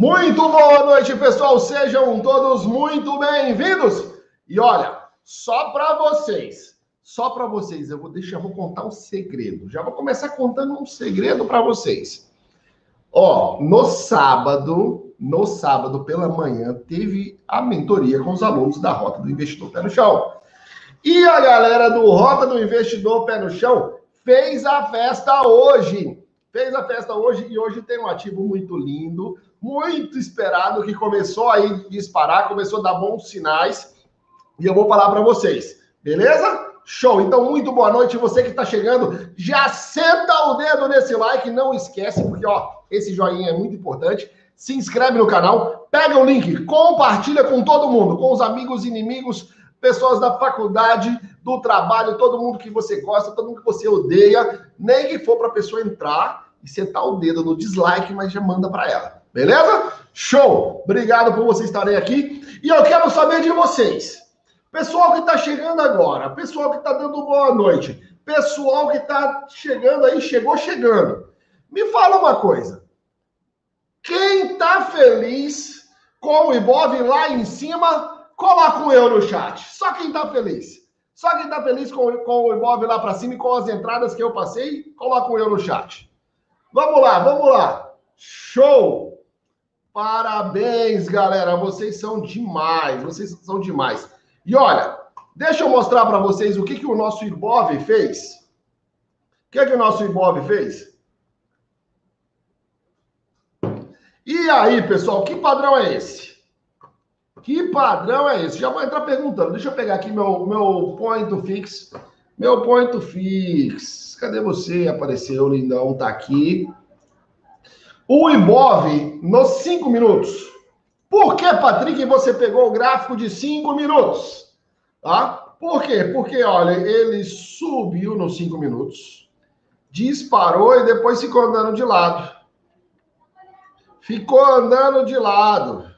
Muito boa noite, pessoal. Sejam todos muito bem-vindos. E olha, só para vocês, só para vocês, eu vou deixar, vou contar um segredo. Já vou começar contando um segredo para vocês. Ó, no sábado, no sábado pela manhã teve a mentoria com os alunos da Rota do Investidor Pé no Chão. E a galera do Rota do Investidor Pé no Chão fez a festa hoje. Fez a festa hoje e hoje tem um ativo muito lindo muito esperado que começou a disparar, começou a dar bons sinais. E eu vou falar para vocês, beleza? Show! Então, muito boa noite. Você que está chegando, já senta o dedo nesse like. Não esquece, porque ó, esse joinha é muito importante. Se inscreve no canal, pega o link, compartilha com todo mundo, com os amigos, inimigos, pessoas da faculdade, do trabalho, todo mundo que você gosta, todo mundo que você odeia. Nem que for para a pessoa entrar e sentar o dedo no dislike, mas já manda para ela. Beleza? Show! Obrigado por vocês estarem aqui. E eu quero saber de vocês. Pessoal que está chegando agora, pessoal que está dando boa noite, pessoal que está chegando aí, chegou chegando. Me fala uma coisa. Quem está feliz com o Ibov lá em cima, coloca um eu no chat. Só quem está feliz. Só quem está feliz com, com o Ibov lá para cima e com as entradas que eu passei, coloca um eu no chat. Vamos lá, vamos lá. Show! Parabéns, galera. Vocês são demais. Vocês são demais. E olha, deixa eu mostrar para vocês o que, que o nosso Ibov fez. O que, que o nosso Ibov fez? E aí, pessoal, que padrão é esse? Que padrão é esse? Já vou entrar perguntando. Deixa eu pegar aqui meu, meu point fix. Meu point fix. Cadê você? Apareceu, lindão. Tá aqui. O imóvel nos 5 minutos. Por que, Patrick, você pegou o gráfico de 5 minutos? Tá? Por quê? Porque, olha, ele subiu nos 5 minutos, disparou e depois ficou andando de lado. Ficou andando de lado.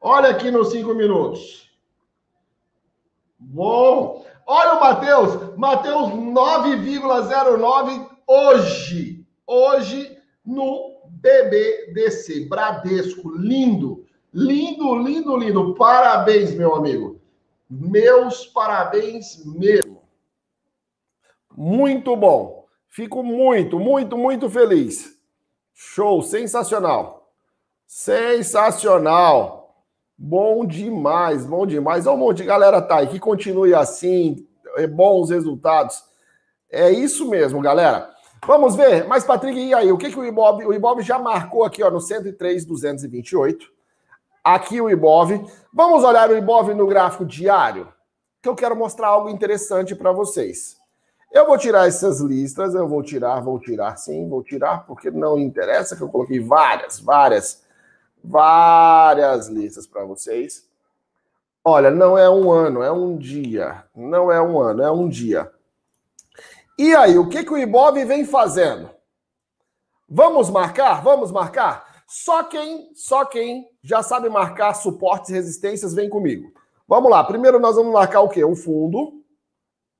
Olha aqui nos 5 minutos. Bom. Olha o Matheus. Matheus 9,09 hoje. Hoje no BBDC, Bradesco, lindo, lindo, lindo, lindo. Parabéns, meu amigo. Meus parabéns mesmo. Muito bom. Fico muito, muito, muito feliz. Show, sensacional. Sensacional. Bom demais, bom demais. Olha um monte de galera tá aí, que continue assim, é bons resultados. É isso mesmo, galera. Vamos ver, mas Patrick, e aí? O que, que o Ibov, o Ibov já marcou aqui, ó, no 103,228. Aqui o Ibov. Vamos olhar o Ibov no gráfico diário, que eu quero mostrar algo interessante para vocês. Eu vou tirar essas listras, eu vou tirar, vou tirar sim, vou tirar, porque não interessa que eu coloquei várias, várias, várias listas para vocês. Olha, não é um ano, é um dia. Não é um ano, é um dia. E aí, o que, que o Ibov vem fazendo? Vamos marcar? Vamos marcar? Só quem, só quem já sabe marcar suportes e resistências, vem comigo. Vamos lá. Primeiro nós vamos marcar o quê? Um fundo.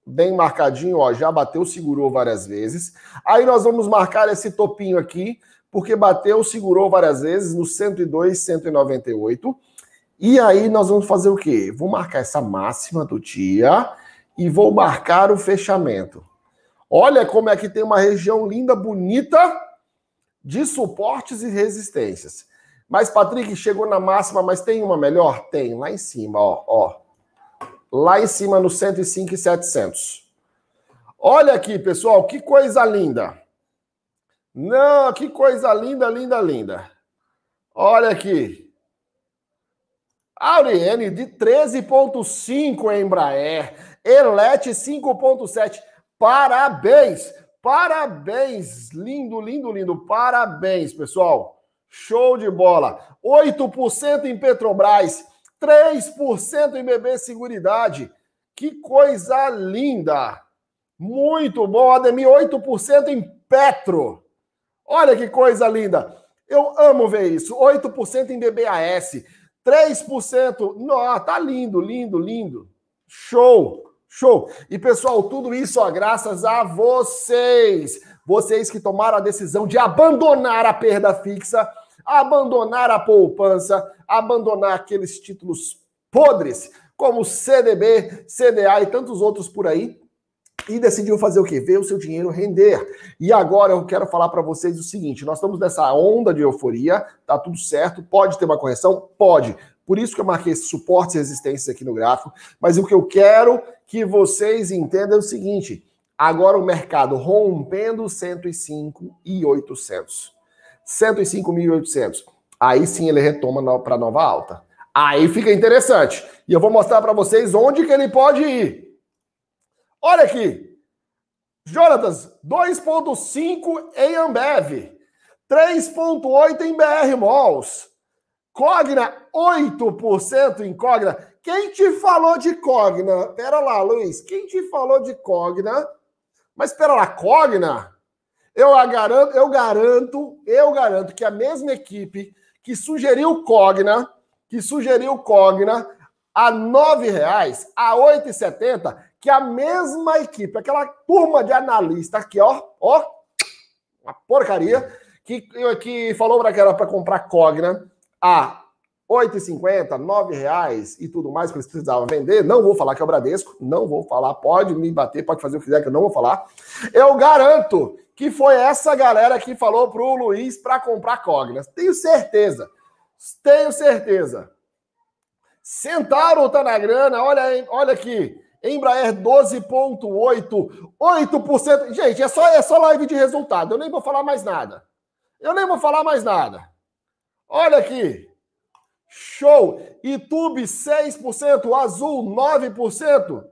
Bem marcadinho, ó, já bateu, segurou várias vezes. Aí nós vamos marcar esse topinho aqui, porque bateu, segurou várias vezes no 102, 198. E aí nós vamos fazer o quê? Vou marcar essa máxima do dia e vou marcar o fechamento. Olha como é que tem uma região linda, bonita de suportes e resistências. Mas, Patrick, chegou na máxima, mas tem uma melhor? Tem, lá em cima, ó. ó. Lá em cima no 105,700. Olha aqui, pessoal, que coisa linda. Não, que coisa linda, linda, linda. Olha aqui. Auriene de 13,5 Embraer. Elete 5,7. Parabéns! Parabéns! Lindo, lindo, lindo. Parabéns, pessoal. Show de bola. 8% em Petrobras, 3% em BB Seguridade. Que coisa linda! Muito bom, Ademir. 8% em Petro. Olha que coisa linda. Eu amo ver isso. 8% em BBAS, 3%. Nossa, tá lindo, lindo, lindo. Show! Show! E pessoal, tudo isso ó, graças a vocês! Vocês que tomaram a decisão de abandonar a perda fixa, abandonar a poupança, abandonar aqueles títulos podres, como CDB, CDA e tantos outros por aí, e decidiu fazer o quê? Ver o seu dinheiro render. E agora eu quero falar para vocês o seguinte: nós estamos nessa onda de euforia, tá tudo certo, pode ter uma correção? Pode. Por isso que eu marquei suportes e resistências aqui no gráfico, mas o que eu quero que vocês entendam o seguinte: agora o mercado rompendo 105 e 800. 105.800. Aí sim ele retoma para nova alta. Aí fica interessante. E eu vou mostrar para vocês onde que ele pode ir. Olha aqui. Jonatas, 2.5 em Ambev, 3.8 em BR Malls, Cogna 8% em Cogna. Quem te falou de Cogna? Pera lá, Luiz. Quem te falou de Cogna? Mas pera lá, Cogna? Eu garanto, eu garanto, eu garanto que a mesma equipe que sugeriu Cogna, que sugeriu Cogna a R$ 9,00, a R$ 8,70, que a mesma equipe, aquela turma de analista aqui, ó, ó, uma porcaria, que, que falou para que era para comprar Cogna a 8,50, 9 reais e tudo mais que eles precisavam vender. Não vou falar que é o Bradesco, não vou falar. Pode me bater, pode fazer o que quiser, que eu não vou falar. Eu garanto que foi essa galera que falou pro Luiz para comprar Cognas. Tenho certeza. Tenho certeza. Sentaram, tá na grana. Olha, olha aqui. Embraer 12,8, 8%. Gente, é só, é só live de resultado. Eu nem vou falar mais nada. Eu nem vou falar mais nada. Olha aqui. Show! YouTube 6%, Azul 9%.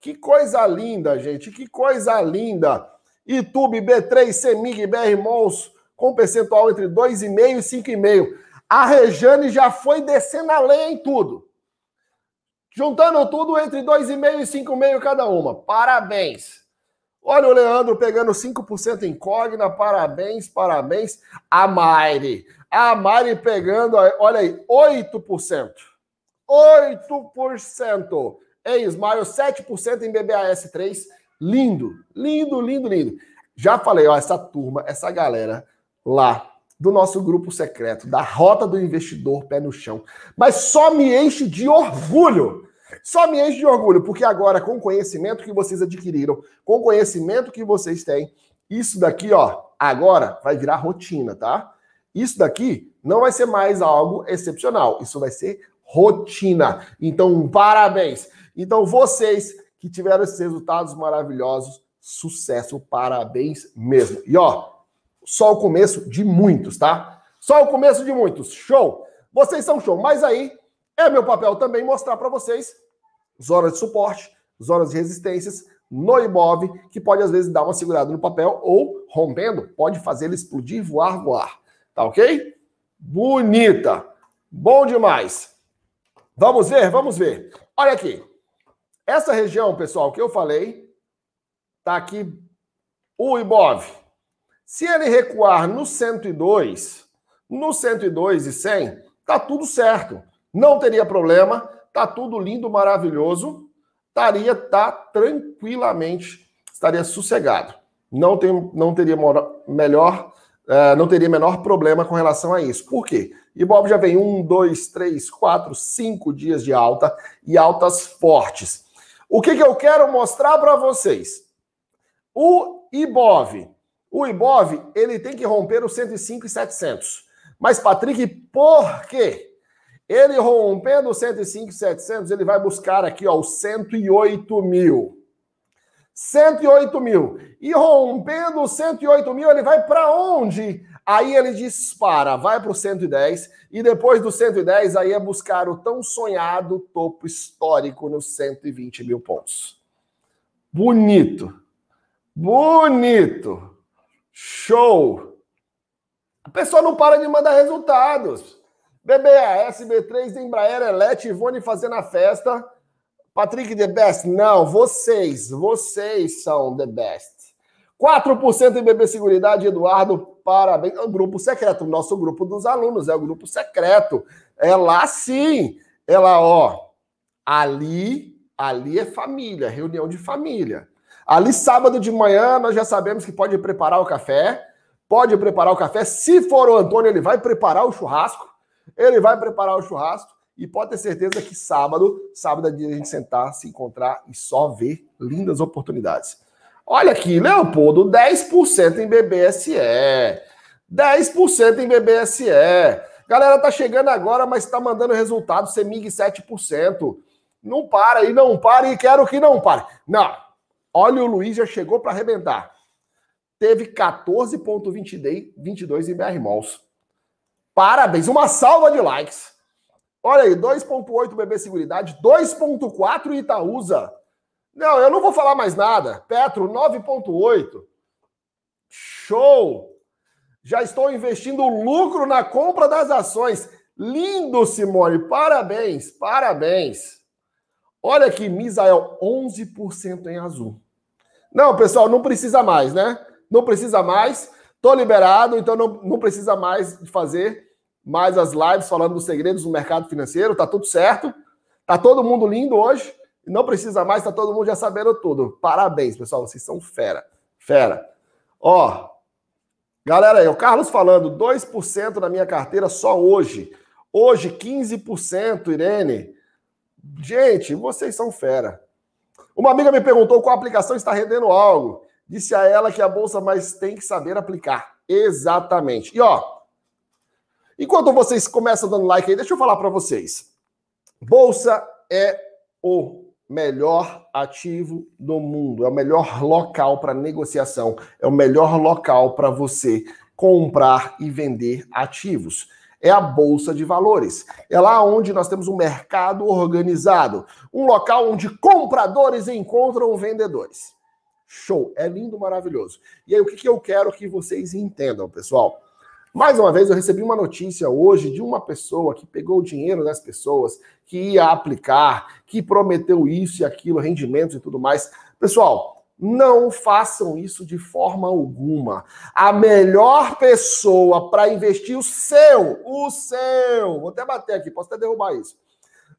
Que coisa linda, gente, que coisa linda. YouTube B3, Semig, BR Mons com percentual entre 2,5 e 5,5. A Rejane já foi descendo além em tudo. Juntando tudo entre 2,5 e 5,5 cada uma. Parabéns. Olha o Leandro pegando 5% incógnita, parabéns, parabéns. A Mari. A Mari pegando, olha aí, 8%. 8%. Ei, Mário, 7% em BBAS3. Lindo, lindo, lindo, lindo. Já falei, ó, essa turma, essa galera lá do nosso grupo secreto, da Rota do Investidor Pé no Chão. Mas só me enche de orgulho só me enche de orgulho, porque agora, com o conhecimento que vocês adquiriram, com o conhecimento que vocês têm, isso daqui, ó, agora vai virar rotina, tá? Isso daqui não vai ser mais algo excepcional, isso vai ser rotina. Então, parabéns. Então, vocês que tiveram esses resultados maravilhosos, sucesso, parabéns mesmo. E ó, só o começo de muitos, tá? Só o começo de muitos. Show! Vocês são show. Mas aí é meu papel também mostrar para vocês zonas de suporte, zonas de resistências no imóvel, que pode às vezes dar uma segurada no papel ou rompendo, pode fazer ele explodir, voar, voar. Tá ok? Bonita! Bom demais! Vamos ver, vamos ver. Olha aqui. Essa região, pessoal, que eu falei, tá aqui o IBOV. Se ele recuar no 102, no 102 e 100, tá tudo certo. Não teria problema tá tudo lindo, maravilhoso, estaria tá tranquilamente, estaria sossegado. Não, tem, não teria melhor, uh, não teria menor problema com relação a isso. Por quê? Ibov já vem um, dois, três, quatro, cinco dias de alta e altas fortes. O que, que eu quero mostrar para vocês? O Ibov, o Ibov, ele tem que romper os 105 e 700. Mas Patrick, por quê? Ele rompendo o 105,700, ele vai buscar aqui ó, os 108 mil. 108 mil. E rompendo os 108 mil, ele vai para onde? Aí ele dispara, vai para o 110 e depois do 110 aí é buscar o tão sonhado topo histórico nos 120 mil pontos. Bonito, bonito, show. A pessoa não para de mandar resultados. BBA, SB3, Embraer, Elete, Ivone fazendo a festa. Patrick, the best. Não, vocês, vocês são the best. 4% em BB Seguridade, Eduardo, parabéns. É o grupo secreto, o nosso grupo dos alunos, é o grupo secreto. É lá sim, é lá, ó. Ali, ali é família, reunião de família. Ali, sábado de manhã, nós já sabemos que pode preparar o café. Pode preparar o café. Se for o Antônio, ele vai preparar o churrasco. Ele vai preparar o churrasco e pode ter certeza que sábado, sábado é dia de a gente sentar, se encontrar e só ver lindas oportunidades. Olha aqui, Leopoldo, 10% em BBSE. 10% em BBSE. Galera tá chegando agora, mas tá mandando resultado, CEMIG 7%. Não para e não para e quero que não pare. Não. Olha, o Luiz já chegou para arrebentar. Teve 14,22 em BR Malls. Parabéns, uma salva de likes. Olha aí, 2.8 BB Seguridade, 2.4 Itaúsa. Não, eu não vou falar mais nada. Petro, 9.8. Show! Já estou investindo lucro na compra das ações. Lindo, Simone. Parabéns, parabéns. Olha aqui, Misael, 11% em azul. Não, pessoal, não precisa mais, né? Não precisa mais. Tô liberado, então não, não precisa mais de fazer mais as lives falando dos segredos do mercado financeiro, tá tudo certo. Tá todo mundo lindo hoje, não precisa mais, tá todo mundo já sabendo tudo. Parabéns, pessoal, vocês são fera. Fera. Ó, galera aí, o Carlos falando, 2% na minha carteira só hoje. Hoje, 15%, Irene. Gente, vocês são fera. Uma amiga me perguntou qual aplicação está rendendo algo. Disse a ela que a bolsa mais tem que saber aplicar. Exatamente. E ó, enquanto vocês começam dando like aí, deixa eu falar para vocês. Bolsa é o melhor ativo do mundo, é o melhor local para negociação, é o melhor local para você comprar e vender ativos. É a bolsa de valores. É lá onde nós temos um mercado organizado, um local onde compradores encontram vendedores. Show, é lindo, maravilhoso. E aí, o que, que eu quero que vocês entendam, pessoal? Mais uma vez, eu recebi uma notícia hoje de uma pessoa que pegou o dinheiro das pessoas, que ia aplicar, que prometeu isso e aquilo, rendimentos e tudo mais. Pessoal, não façam isso de forma alguma. A melhor pessoa para investir o seu, o seu, vou até bater aqui, posso até derrubar isso.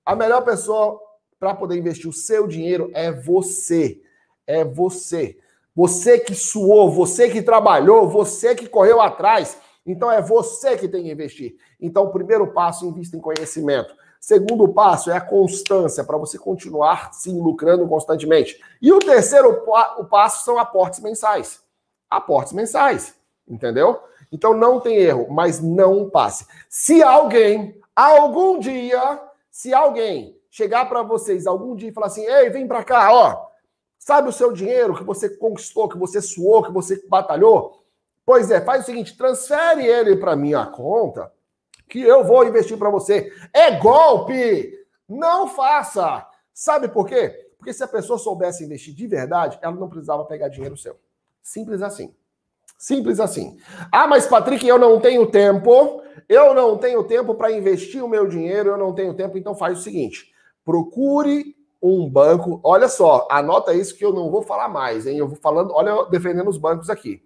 A melhor pessoa para poder investir o seu dinheiro é você é você. Você que suou, você que trabalhou, você que correu atrás. Então é você que tem que investir. Então, o primeiro passo, invista em conhecimento. Segundo passo é a constância, para você continuar se lucrando constantemente. E o terceiro o passo são aportes mensais. Aportes mensais, entendeu? Então não tem erro, mas não passe. Se alguém, algum dia, se alguém chegar para vocês algum dia e falar assim: ei, vem para cá, ó, Sabe o seu dinheiro que você conquistou, que você suou, que você batalhou? Pois é, faz o seguinte, transfere ele para minha conta que eu vou investir para você. É golpe! Não faça! Sabe por quê? Porque se a pessoa soubesse investir de verdade, ela não precisava pegar dinheiro seu. Simples assim. Simples assim. Ah, mas Patrick, eu não tenho tempo. Eu não tenho tempo para investir o meu dinheiro, eu não tenho tempo, então faz o seguinte: procure um banco. Olha só, anota isso que eu não vou falar mais, hein? Eu vou falando, olha, defendendo os bancos aqui.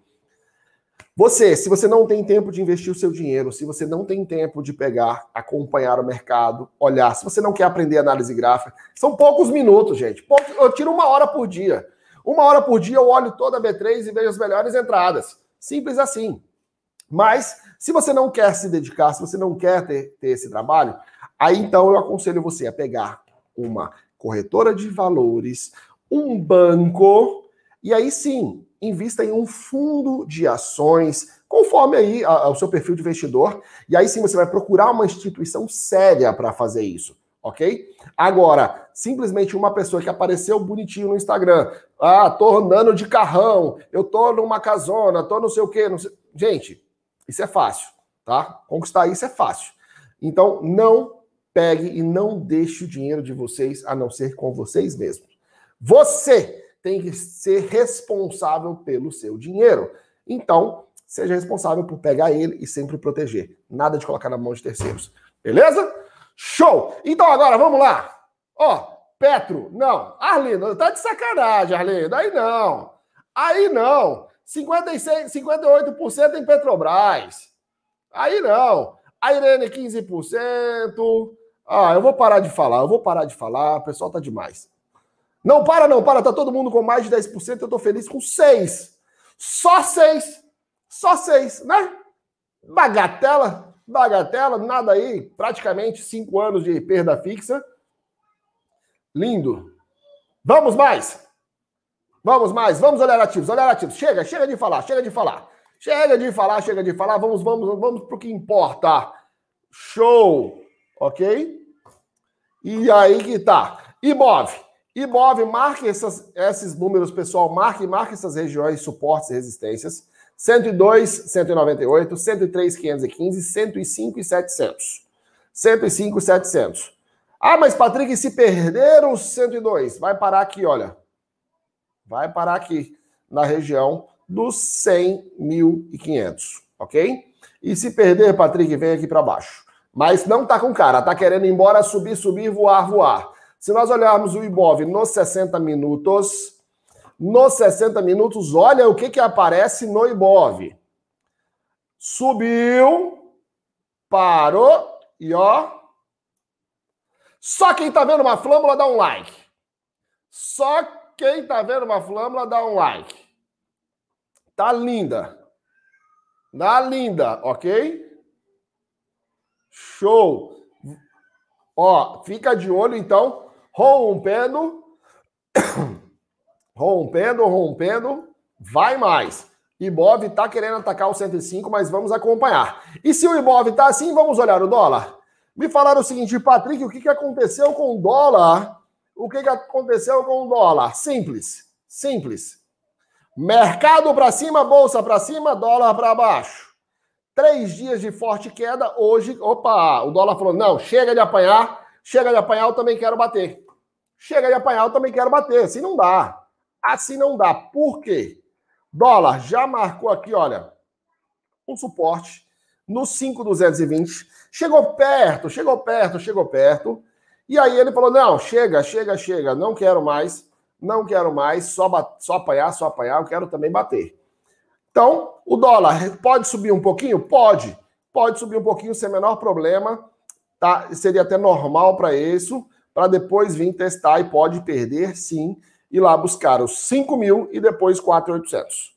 Você, se você não tem tempo de investir o seu dinheiro, se você não tem tempo de pegar, acompanhar o mercado, olhar, se você não quer aprender análise gráfica, são poucos minutos, gente. Poucos, eu tiro uma hora por dia. Uma hora por dia eu olho toda a B3 e vejo as melhores entradas. Simples assim. Mas, se você não quer se dedicar, se você não quer ter, ter esse trabalho, aí então eu aconselho você a pegar uma corretora de valores, um banco, e aí sim, invista em um fundo de ações, conforme aí o seu perfil de investidor, e aí sim você vai procurar uma instituição séria para fazer isso, ok? Agora, simplesmente uma pessoa que apareceu bonitinho no Instagram, ah, tô andando de carrão, eu tô numa casona, tô não sei o quê, não sei... gente, isso é fácil, tá? Conquistar isso é fácil. Então, não pegue e não deixe o dinheiro de vocês a não ser com vocês mesmos. Você tem que ser responsável pelo seu dinheiro. Então, seja responsável por pegar ele e sempre proteger. Nada de colocar na mão de terceiros. Beleza? Show! Então agora vamos lá. Ó, Petro, não. Arlindo, tá de sacanagem, Arlindo. Aí não. Aí não. 56, 58% em Petrobras. Aí não. A Irene, 15%. Ah, eu vou parar de falar, eu vou parar de falar, o pessoal tá demais. Não, para não, para, tá todo mundo com mais de 10%, eu tô feliz com 6. Só 6. Só 6, né? Bagatela, bagatela, nada aí, praticamente 5 anos de perda fixa. Lindo. Vamos mais. Vamos mais, vamos olhar ativos, olhar ativos. Chega, chega de falar, chega de falar. Chega de falar, chega de falar. Vamos, vamos, vamos pro que importa. Show. Ok? E aí que tá. IMOV. IMOV, marque essas, esses números, pessoal. Marque, marque essas regiões, suportes e resistências. 102, 198, 103, 515, 105 e 700. 105 e 700. Ah, mas Patrick, se perder os 102, vai parar aqui, olha. Vai parar aqui, na região dos 100.500, ok? E se perder, Patrick, vem aqui para baixo. Mas não está com cara, está querendo ir embora, subir, subir, voar, voar. Se nós olharmos o Ibov nos 60 minutos, nos 60 minutos, olha o que, que aparece no Ibov. Subiu, parou e ó. Só quem tá vendo uma flâmula dá um like. Só quem tá vendo uma flâmula dá um like. Tá linda. Tá linda, ok? Show! Ó, fica de olho então, rompendo, rompendo, rompendo, vai mais. Ibov está querendo atacar o 105, mas vamos acompanhar. E se o Ibov está assim, vamos olhar o dólar. Me falaram o seguinte, Patrick, o que, que aconteceu com o dólar? O que, que aconteceu com o dólar? Simples, simples. Mercado para cima, bolsa para cima, dólar para baixo. Três dias de forte queda, hoje, opa, o dólar falou: não, chega de apanhar, chega de apanhar, eu também quero bater. Chega de apanhar, eu também quero bater. Assim não dá. Assim não dá. Por quê? Dólar já marcou aqui, olha, um suporte no 5,220. Chegou perto, chegou perto, chegou perto. E aí ele falou: não, chega, chega, chega, não quero mais, não quero mais, só, só apanhar, só apanhar, eu quero também bater. Então, o dólar pode subir um pouquinho? Pode. Pode subir um pouquinho sem o menor problema, tá? Seria até normal para isso, para depois vir testar e pode perder sim, e lá buscar os 5 mil e depois 4,800.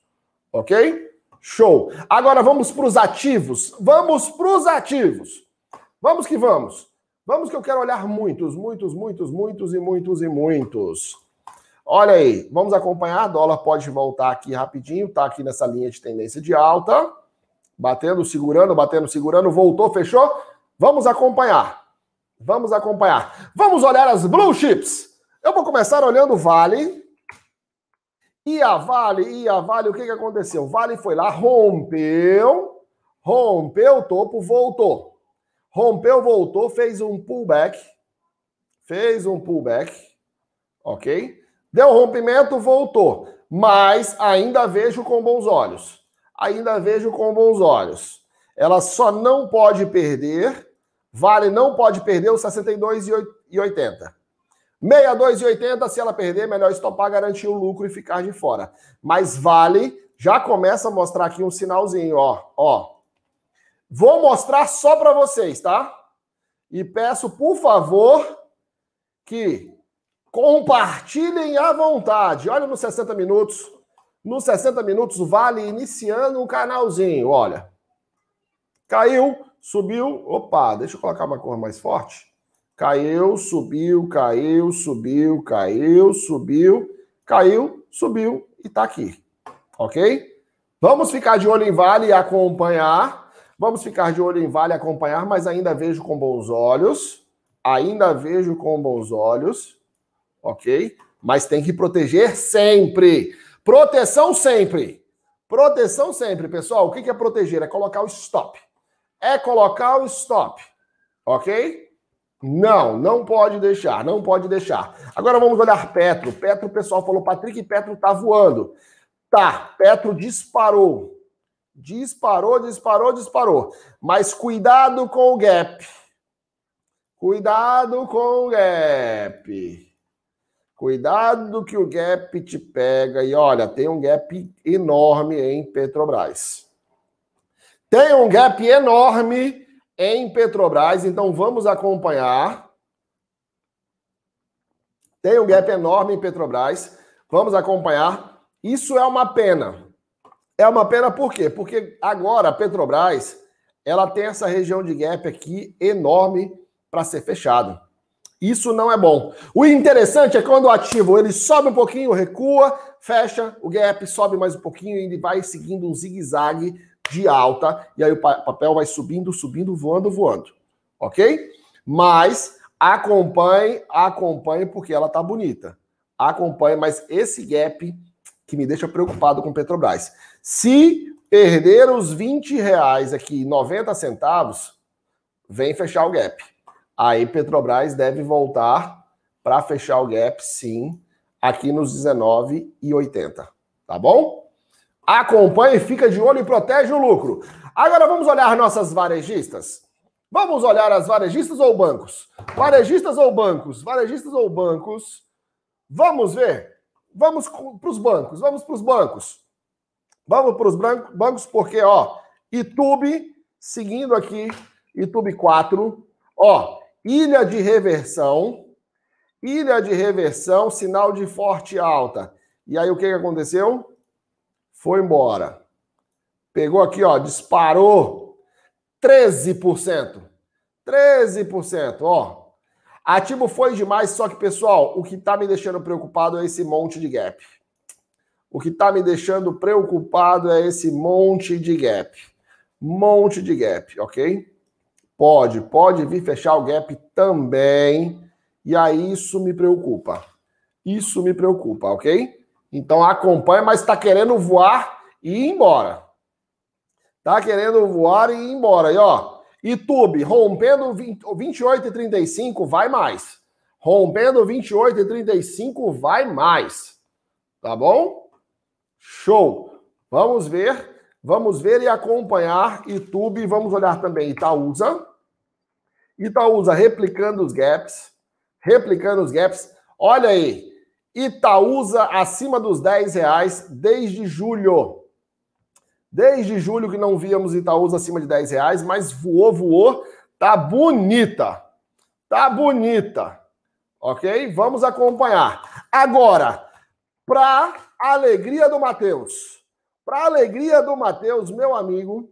Ok? Show. Agora vamos para os ativos. Vamos para os ativos. Vamos que vamos. Vamos que eu quero olhar muitos, muitos, muitos, muitos e muitos e muitos. Olha aí, vamos acompanhar. Dólar pode voltar aqui rapidinho, tá aqui nessa linha de tendência de alta. Batendo, segurando, batendo, segurando, voltou, fechou. Vamos acompanhar. Vamos acompanhar. Vamos olhar as blue chips. Eu vou começar olhando o Vale. E a Vale, e a Vale, o que, que aconteceu? Vale foi lá, rompeu, rompeu o topo, voltou. Rompeu, voltou, fez um pullback. Fez um pullback, ok? Deu rompimento, voltou. Mas ainda vejo com bons olhos. Ainda vejo com bons olhos. Ela só não pode perder. Vale não pode perder os 62,80. 62,80, se ela perder, melhor estopar, garantir o lucro e ficar de fora. Mas vale, já começa a mostrar aqui um sinalzinho, ó, ó. Vou mostrar só para vocês, tá? E peço, por favor, que Compartilhem à vontade. Olha nos 60 minutos. Nos 60 minutos vale iniciando um canalzinho. Olha. Caiu, subiu. Opa, deixa eu colocar uma cor mais forte. Caiu, subiu, caiu, subiu, caiu, subiu, caiu, subiu e tá aqui. Ok? Vamos ficar de olho em Vale e acompanhar. Vamos ficar de olho em Vale e acompanhar, mas ainda vejo com bons olhos. Ainda vejo com bons olhos ok? Mas tem que proteger sempre. Proteção sempre. Proteção sempre, pessoal. O que é proteger? É colocar o stop. É colocar o stop, ok? Não, não pode deixar, não pode deixar. Agora vamos olhar Petro. Petro, o pessoal falou, Patrick, Petro tá voando. Tá, Petro disparou. Disparou, disparou, disparou. Mas cuidado com o gap. Cuidado com o gap. Cuidado que o gap te pega. E olha, tem um gap enorme em Petrobras. Tem um gap enorme em Petrobras, então vamos acompanhar. Tem um gap enorme em Petrobras, vamos acompanhar. Isso é uma pena. É uma pena por quê? Porque agora a Petrobras, ela tem essa região de gap aqui enorme para ser fechada. Isso não é bom. O interessante é quando o ativo ele sobe um pouquinho, recua, fecha, o gap sobe mais um pouquinho e ele vai seguindo um zigue-zague de alta e aí o papel vai subindo, subindo, voando, voando. OK? Mas acompanhe, acompanhe porque ela tá bonita. Acompanhe, mas esse gap que me deixa preocupado com Petrobras. Se perder os 20 reais aqui, 90 centavos, vem fechar o gap aí Petrobras deve voltar para fechar o gap, sim, aqui nos 19,80. Tá bom? Acompanhe, fica de olho e protege o lucro. Agora vamos olhar nossas varejistas. Vamos olhar as varejistas ou bancos? Varejistas ou bancos? Varejistas ou bancos? Vamos ver. Vamos para os bancos. Vamos para os bancos. Vamos para os bancos porque, ó, YouTube, seguindo aqui, YouTube 4, ó, Ilha de reversão. Ilha de reversão, sinal de forte alta. E aí o que, aconteceu? Foi embora. Pegou aqui, ó, disparou 13%. 13%, ó. Ativo foi demais, só que, pessoal, o que tá me deixando preocupado é esse monte de gap. O que tá me deixando preocupado é esse monte de gap. Monte de gap, ok? Pode, pode vir fechar o gap também. E aí isso me preocupa. Isso me preocupa, ok? Então acompanha, mas está querendo voar e ir embora. Tá querendo voar e ir embora. E ó, YouTube rompendo 20, 28 e 35, vai mais. Rompendo 28 e 35, vai mais. Tá bom? Show. Vamos ver, vamos ver e acompanhar YouTube, vamos olhar também Itaúsa. Itaúsa replicando os gaps, replicando os gaps. Olha aí, Itaúsa acima dos 10 reais desde julho. Desde julho que não víamos Itaúsa acima de 10 reais, mas voou, voou. Tá bonita. Tá bonita. Ok? Vamos acompanhar. Agora, para alegria do Matheus. Para alegria do Matheus, meu amigo,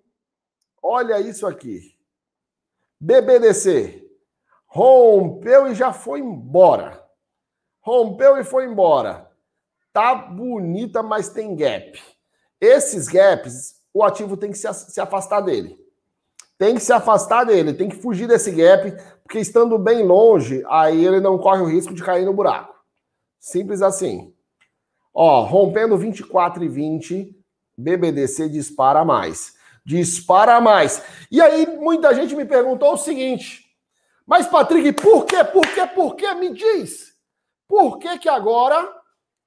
olha isso aqui. BBDC. Rompeu e já foi embora. Rompeu e foi embora. Tá bonita, mas tem gap. Esses gaps, o ativo tem que se afastar dele. Tem que se afastar dele, tem que fugir desse gap, porque estando bem longe, aí ele não corre o risco de cair no buraco. Simples assim. Ó, rompendo 24 e 20, BBDC dispara mais. Dispara mais. E aí, muita gente me perguntou o seguinte: mas, Patrick, por que Por que Por que Me diz. Por que, que agora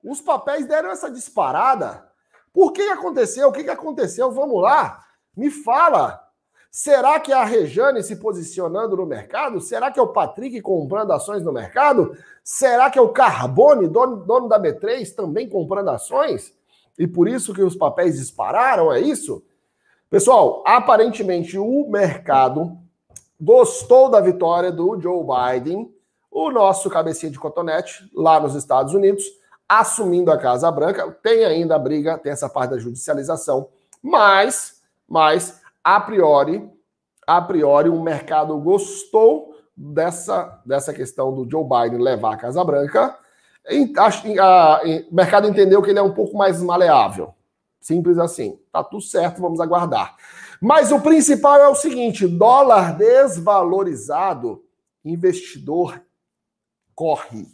os papéis deram essa disparada? Por que, que aconteceu? O que, que aconteceu? Vamos lá. Me fala. Será que é a Rejane se posicionando no mercado? Será que é o Patrick comprando ações no mercado? Será que é o Carbone, dono, dono da B3, também comprando ações? E por isso que os papéis dispararam, é isso? Pessoal, aparentemente o mercado gostou da vitória do Joe Biden, o nosso cabecinha de cotonete lá nos Estados Unidos, assumindo a Casa Branca. Tem ainda a briga, tem essa parte da judicialização, mas, mas a priori, a priori o mercado gostou dessa, dessa questão do Joe Biden levar a Casa Branca. Ah, o mercado entendeu que ele é um pouco mais maleável. Simples assim. Tá tudo certo, vamos aguardar. Mas o principal é o seguinte: dólar desvalorizado, investidor corre.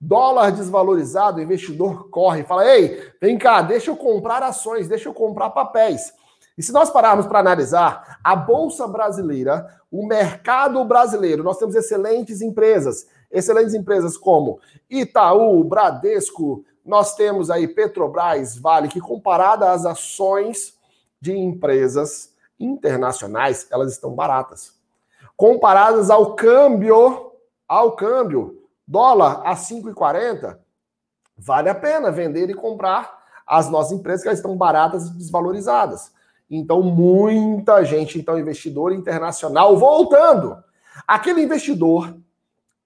Dólar desvalorizado, investidor corre. Fala, ei, vem cá, deixa eu comprar ações, deixa eu comprar papéis. E se nós pararmos para analisar a Bolsa Brasileira, o mercado brasileiro, nós temos excelentes empresas. Excelentes empresas como Itaú, Bradesco, nós temos aí Petrobras, Vale, que comparada às ações de empresas internacionais, elas estão baratas. Comparadas ao câmbio, ao câmbio, dólar a 5,40, vale a pena vender e comprar as nossas empresas que elas estão baratas e desvalorizadas. Então, muita gente, então, investidor internacional voltando. Aquele investidor,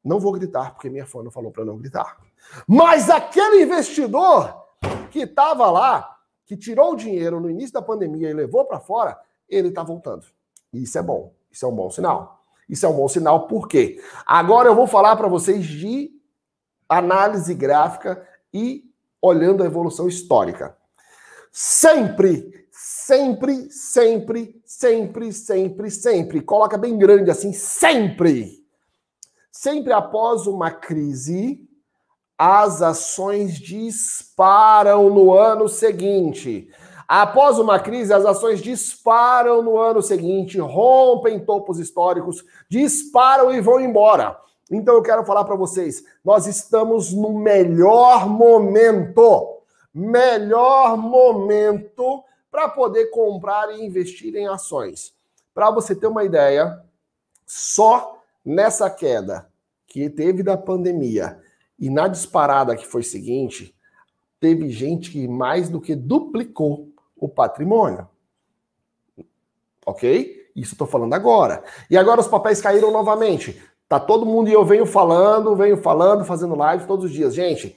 não vou gritar, porque minha fã não falou para não gritar. Mas aquele investidor que estava lá, que tirou o dinheiro no início da pandemia e levou para fora, ele está voltando. E isso é bom. Isso é um bom sinal. Isso é um bom sinal, por quê? Agora eu vou falar para vocês de análise gráfica e olhando a evolução histórica. Sempre, sempre, sempre, sempre, sempre, sempre. Coloca bem grande assim, sempre. Sempre após uma crise, as ações disparam no ano seguinte. Após uma crise, as ações disparam no ano seguinte, rompem topos históricos, disparam e vão embora. Então eu quero falar para vocês, nós estamos no melhor momento, melhor momento para poder comprar e investir em ações. Para você ter uma ideia, só nessa queda que teve da pandemia, e na disparada que foi seguinte, teve gente que mais do que duplicou o patrimônio. Ok? Isso estou falando agora. E agora os papéis caíram novamente. Tá todo mundo e eu venho falando, venho falando, fazendo live todos os dias. Gente,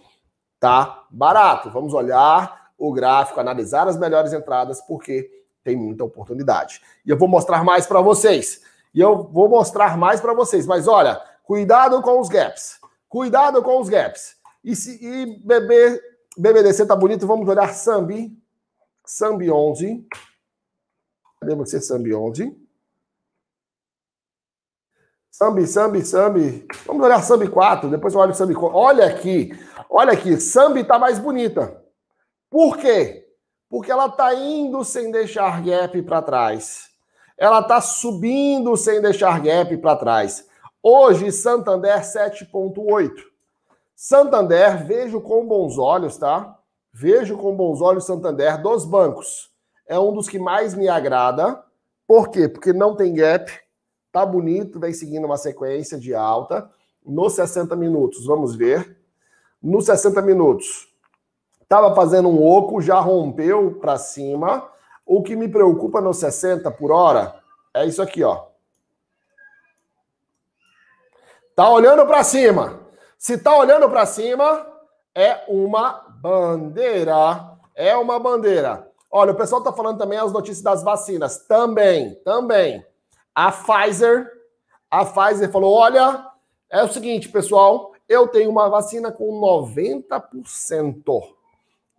tá barato. Vamos olhar o gráfico, analisar as melhores entradas, porque tem muita oportunidade. E eu vou mostrar mais para vocês. E eu vou mostrar mais para vocês. Mas olha, cuidado com os gaps. Cuidado com os gaps. E, se, e BB, BBDC tá bonito, vamos olhar Sambi. Sambi 11. Cadê você, Sambi 11? Sambi, Sambi, Sambi. Vamos olhar Sambi 4, depois eu olho Sambi 4. Olha aqui, olha aqui, Sambi tá mais bonita. Por quê? Porque ela tá indo sem deixar gap para trás. Ela tá subindo sem deixar gap para trás Hoje, Santander 7,8. Santander, vejo com bons olhos, tá? Vejo com bons olhos Santander dos bancos. É um dos que mais me agrada. Por quê? Porque não tem gap, tá bonito, vem seguindo uma sequência de alta. Nos 60 minutos, vamos ver. Nos 60 minutos, estava fazendo um oco, já rompeu para cima. O que me preocupa nos 60 por hora é isso aqui, ó. Tá olhando para cima. Se tá olhando para cima, é uma bandeira. É uma bandeira. Olha, o pessoal tá falando também as notícias das vacinas. Também, também. A Pfizer, a Pfizer falou: "Olha, é o seguinte, pessoal, eu tenho uma vacina com 90%.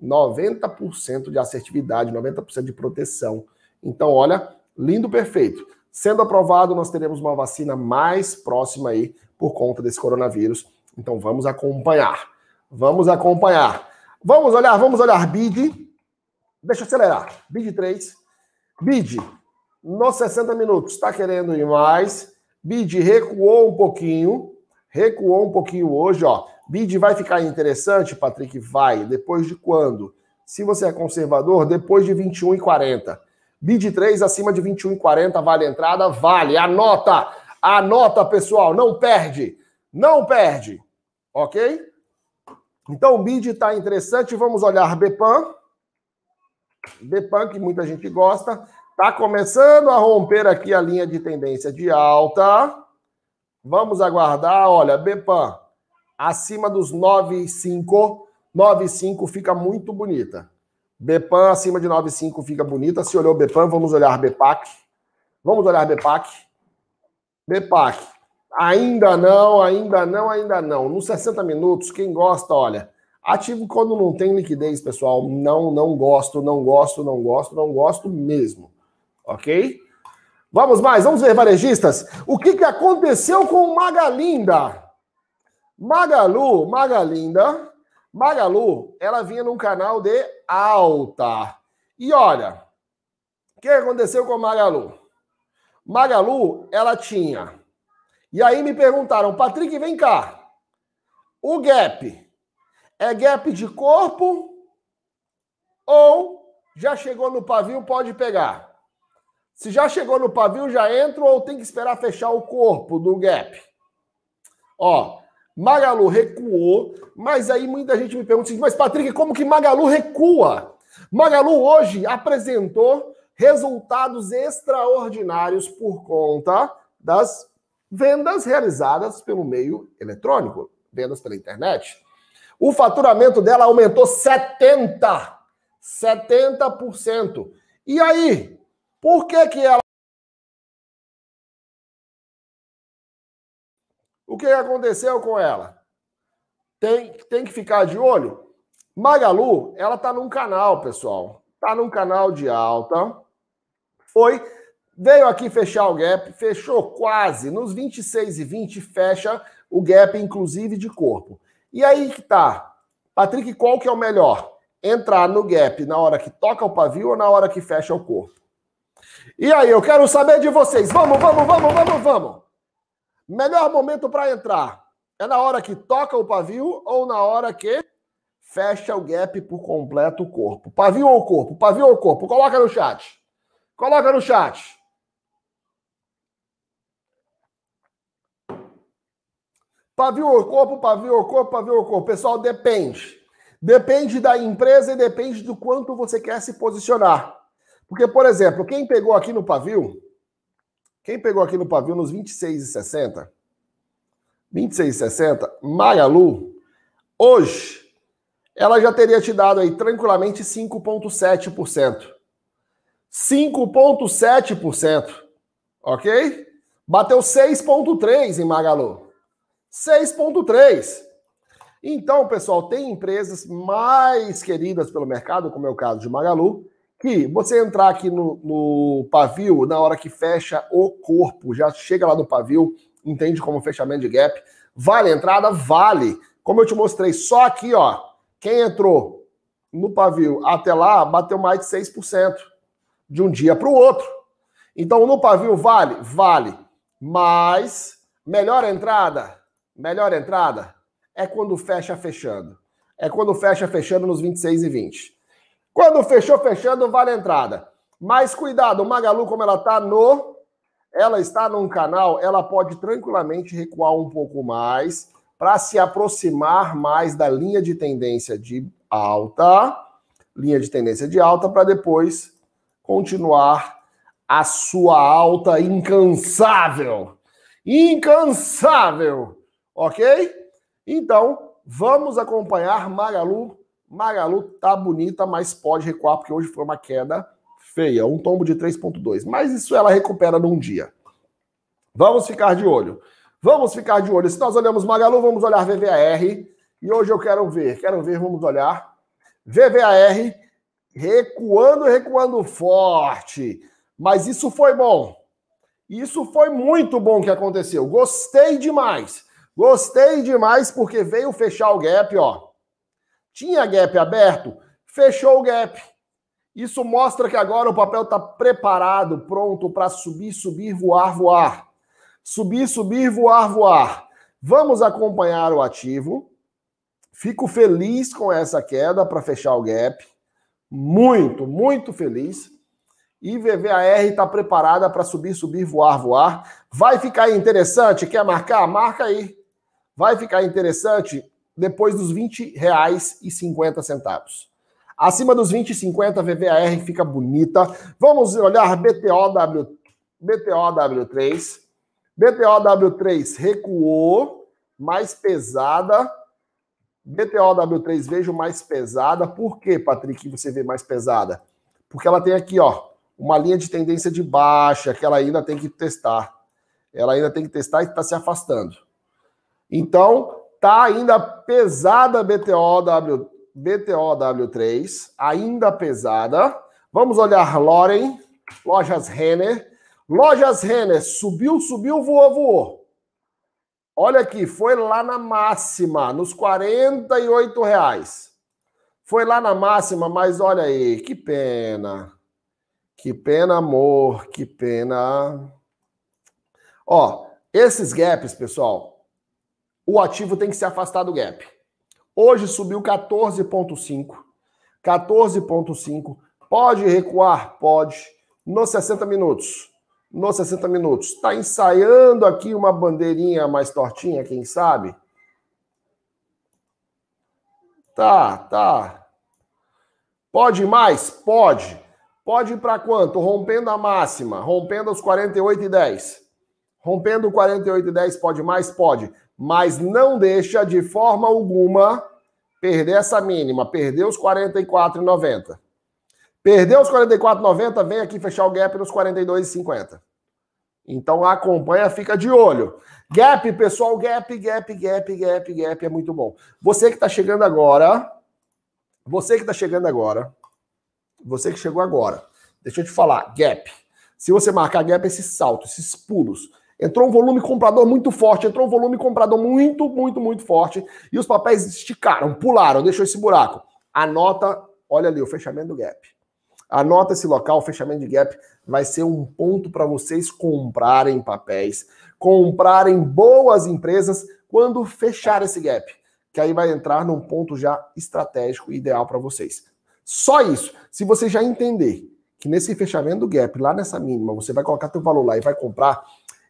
90% de assertividade, 90% de proteção. Então, olha, lindo, perfeito. Sendo aprovado, nós teremos uma vacina mais próxima aí por conta desse coronavírus. Então vamos acompanhar. Vamos acompanhar. Vamos olhar, vamos olhar BID. Deixa eu acelerar. BID 3. BID, nos 60 minutos, está querendo ir mais. BID recuou um pouquinho. Recuou um pouquinho hoje, ó. BID vai ficar interessante, Patrick? Vai. Depois de quando? Se você é conservador, depois de 40. BID 3 acima de 40 vale a entrada? Vale. Anota! Anota, pessoal, não perde. Não perde. Ok? Então o BID está interessante. Vamos olhar BPAN. BPAN, que muita gente gosta. Está começando a romper aqui a linha de tendência de alta. Vamos aguardar. Olha, BPAN acima dos 9,5. 9,5 fica muito bonita. BPAN acima de 9,5 fica bonita. Se olhou BPAN, vamos olhar BPAC. Vamos olhar BPAC. Bepac. Ainda não, ainda não, ainda não. Nos 60 minutos, quem gosta, olha. Ativo quando não tem liquidez, pessoal. Não, não gosto, não gosto, não gosto, não gosto mesmo. Ok? Vamos mais, vamos ver, varejistas. O que, que aconteceu com Magalinda? Magalu, Magalinda, Magalu, ela vinha num canal de alta. E olha, o que aconteceu com Magalu? Magalu, ela tinha. E aí me perguntaram, Patrick, vem cá. O gap é gap de corpo ou já chegou no pavio, pode pegar? Se já chegou no pavio, já entro ou tem que esperar fechar o corpo do gap? Ó, Magalu recuou, mas aí muita gente me pergunta assim, mas Patrick, como que Magalu recua? Magalu hoje apresentou resultados extraordinários por conta das vendas realizadas pelo meio eletrônico, vendas pela internet. O faturamento dela aumentou 70, 70%. E aí, por que que ela O que aconteceu com ela? Tem, tem que ficar de olho. Magalu, ela tá num canal, pessoal. Tá num canal de alta foi, veio aqui fechar o gap, fechou quase nos 26 e 20, fecha o gap, inclusive de corpo. E aí que tá, Patrick, qual que é o melhor? Entrar no gap na hora que toca o pavio ou na hora que fecha o corpo? E aí, eu quero saber de vocês. Vamos, vamos, vamos, vamos, vamos. Melhor momento para entrar é na hora que toca o pavio ou na hora que fecha o gap por completo o corpo? Pavio ou corpo? Pavio ou corpo? Coloca no chat. Coloca no chat. Pavio ou corpo, pavio ou corpo, pavio ou corpo. Pessoal, depende. Depende da empresa e depende do quanto você quer se posicionar. Porque, por exemplo, quem pegou aqui no pavio, quem pegou aqui no pavio nos 26,60, 26,60, Magalu, hoje, ela já teria te dado aí tranquilamente 5,7%. 5,7%. Ok? Bateu 6,3% em Magalu. 6,3%. Então, pessoal, tem empresas mais queridas pelo mercado, como é o caso de Magalu, que você entrar aqui no, no pavio, na hora que fecha o corpo, já chega lá no pavio, entende como fechamento de gap. Vale a entrada? Vale. Como eu te mostrei, só aqui, ó, quem entrou no pavio até lá bateu mais de 6% de um dia para o outro. Então, no pavio vale? Vale. Mas, melhor entrada, melhor entrada é quando fecha fechando. É quando fecha fechando nos 26 e 20. Quando fechou fechando, vale entrada. Mas cuidado, Magalu, como ela está no. Ela está num canal, ela pode tranquilamente recuar um pouco mais para se aproximar mais da linha de tendência de alta, linha de tendência de alta, para depois continuar a sua alta incansável. Incansável, ok? Então, vamos acompanhar Magalu. Magalu tá bonita, mas pode recuar, porque hoje foi uma queda feia, um tombo de 3,2. Mas isso ela recupera num dia. Vamos ficar de olho. Vamos ficar de olho. Se nós olhamos Magalu, vamos olhar VVAR. E hoje eu quero ver, quero ver, vamos olhar. VVAR recuando, recuando forte. Mas isso foi bom. Isso foi muito bom que aconteceu. Gostei demais. Gostei demais porque veio fechar o gap, ó. Tinha gap aberto, fechou o gap. Isso mostra que agora o papel está preparado, pronto para subir, subir, voar, voar. Subir, subir, voar, voar. Vamos acompanhar o ativo. Fico feliz com essa queda para fechar o gap muito, muito feliz. E VVAR está preparada para subir, subir, voar, voar. Vai ficar interessante? Quer marcar? Marca aí. Vai ficar interessante depois dos R$ 20,50. Acima dos 20,50, VVAR fica bonita. Vamos olhar BTOW, BTOW3. BTOW3 recuou, mais pesada, BTOW3 vejo mais pesada. Por que, Patrick, você vê mais pesada? Porque ela tem aqui, ó, uma linha de tendência de baixa que ela ainda tem que testar. Ela ainda tem que testar e está se afastando. Então, tá ainda pesada BTOW, BTOW3, ainda pesada. Vamos olhar Loren, Lojas Renner. Lojas Renner subiu, subiu, voou, voou. Olha aqui, foi lá na máxima, nos 48 reais. Foi lá na máxima, mas olha aí, que pena. Que pena, amor, que pena. Ó, esses gaps, pessoal, o ativo tem que se afastar do gap. Hoje subiu 14,5. 14,5. Pode recuar? Pode. Nos 60 minutos nos 60 minutos. Está ensaiando aqui uma bandeirinha mais tortinha, quem sabe? Tá, tá. Pode mais? Pode. Pode para quanto? Rompendo a máxima, rompendo os 48 e 10. Rompendo 48 e 10, pode mais? Pode. Mas não deixa de forma alguma perder essa mínima, perder os 44 e 90. Perdeu os 44,90, vem aqui fechar o gap nos 42,50. Então acompanha, fica de olho. Gap, pessoal, gap, gap, gap, gap, gap é muito bom. Você que está chegando agora, você que está chegando agora, você que chegou agora, deixa eu te falar, gap. Se você marcar gap, é esses saltos, esses pulos, Entrou um volume comprador muito forte, entrou um volume comprador muito, muito, muito forte. E os papéis esticaram, pularam, deixou esse buraco. Anota, olha ali o fechamento do gap. Anota esse local, fechamento de gap vai ser um ponto para vocês comprarem papéis, comprarem boas empresas quando fechar esse gap, que aí vai entrar num ponto já estratégico ideal para vocês. Só isso. Se você já entender que nesse fechamento do gap, lá nessa mínima, você vai colocar teu valor lá e vai comprar,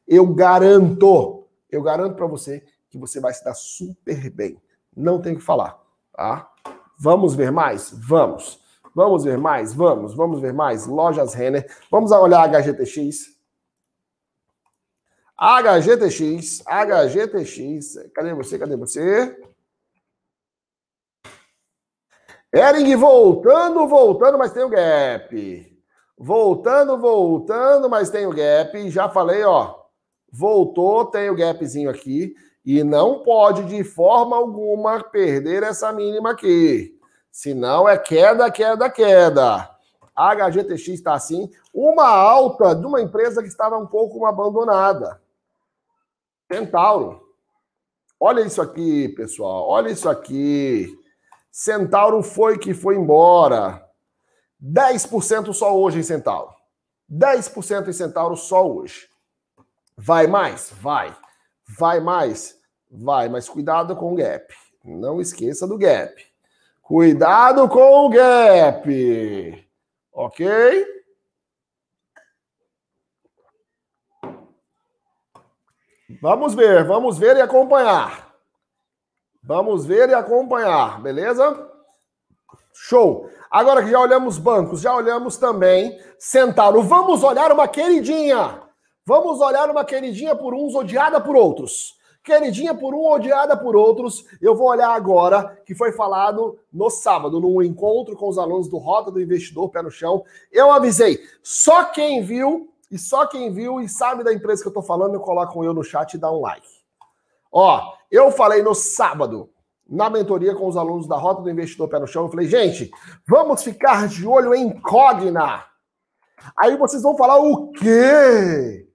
eu garanto, eu garanto para você que você vai se dar super bem. Não tem o que falar, tá? Vamos ver mais? Vamos. Vamos ver mais? Vamos, vamos ver mais. Lojas Renner. Vamos olhar a HGTX. HGTX, HGTX. Cadê você? Cadê você? Ering voltando, voltando, mas tem o gap. Voltando, voltando, mas tem o gap. Já falei, ó. Voltou, tem o gapzinho aqui. E não pode, de forma alguma, perder essa mínima aqui. Sinal é queda, queda, queda. A HGTX está assim. Uma alta de uma empresa que estava um pouco abandonada. Centauro. Olha isso aqui, pessoal. Olha isso aqui. Centauro foi que foi embora. 10% só hoje em Centauro. 10% em Centauro só hoje. Vai mais? Vai. Vai mais? Vai, mas cuidado com o gap. Não esqueça do gap. Cuidado com o gap. Ok? Vamos ver, vamos ver e acompanhar. Vamos ver e acompanhar, beleza? Show. Agora que já olhamos bancos, já olhamos também sentado. Vamos olhar uma queridinha. Vamos olhar uma queridinha por uns, odiada por outros queridinha por um, odiada por outros. Eu vou olhar agora que foi falado no sábado, num encontro com os alunos do Rota do Investidor Pé no Chão. Eu avisei, só quem viu e só quem viu e sabe da empresa que eu tô falando, eu coloco eu no chat e dá um like. Ó, eu falei no sábado, na mentoria com os alunos da Rota do Investidor Pé no Chão, eu falei, gente, vamos ficar de olho em Cogna. Aí vocês vão falar o quê?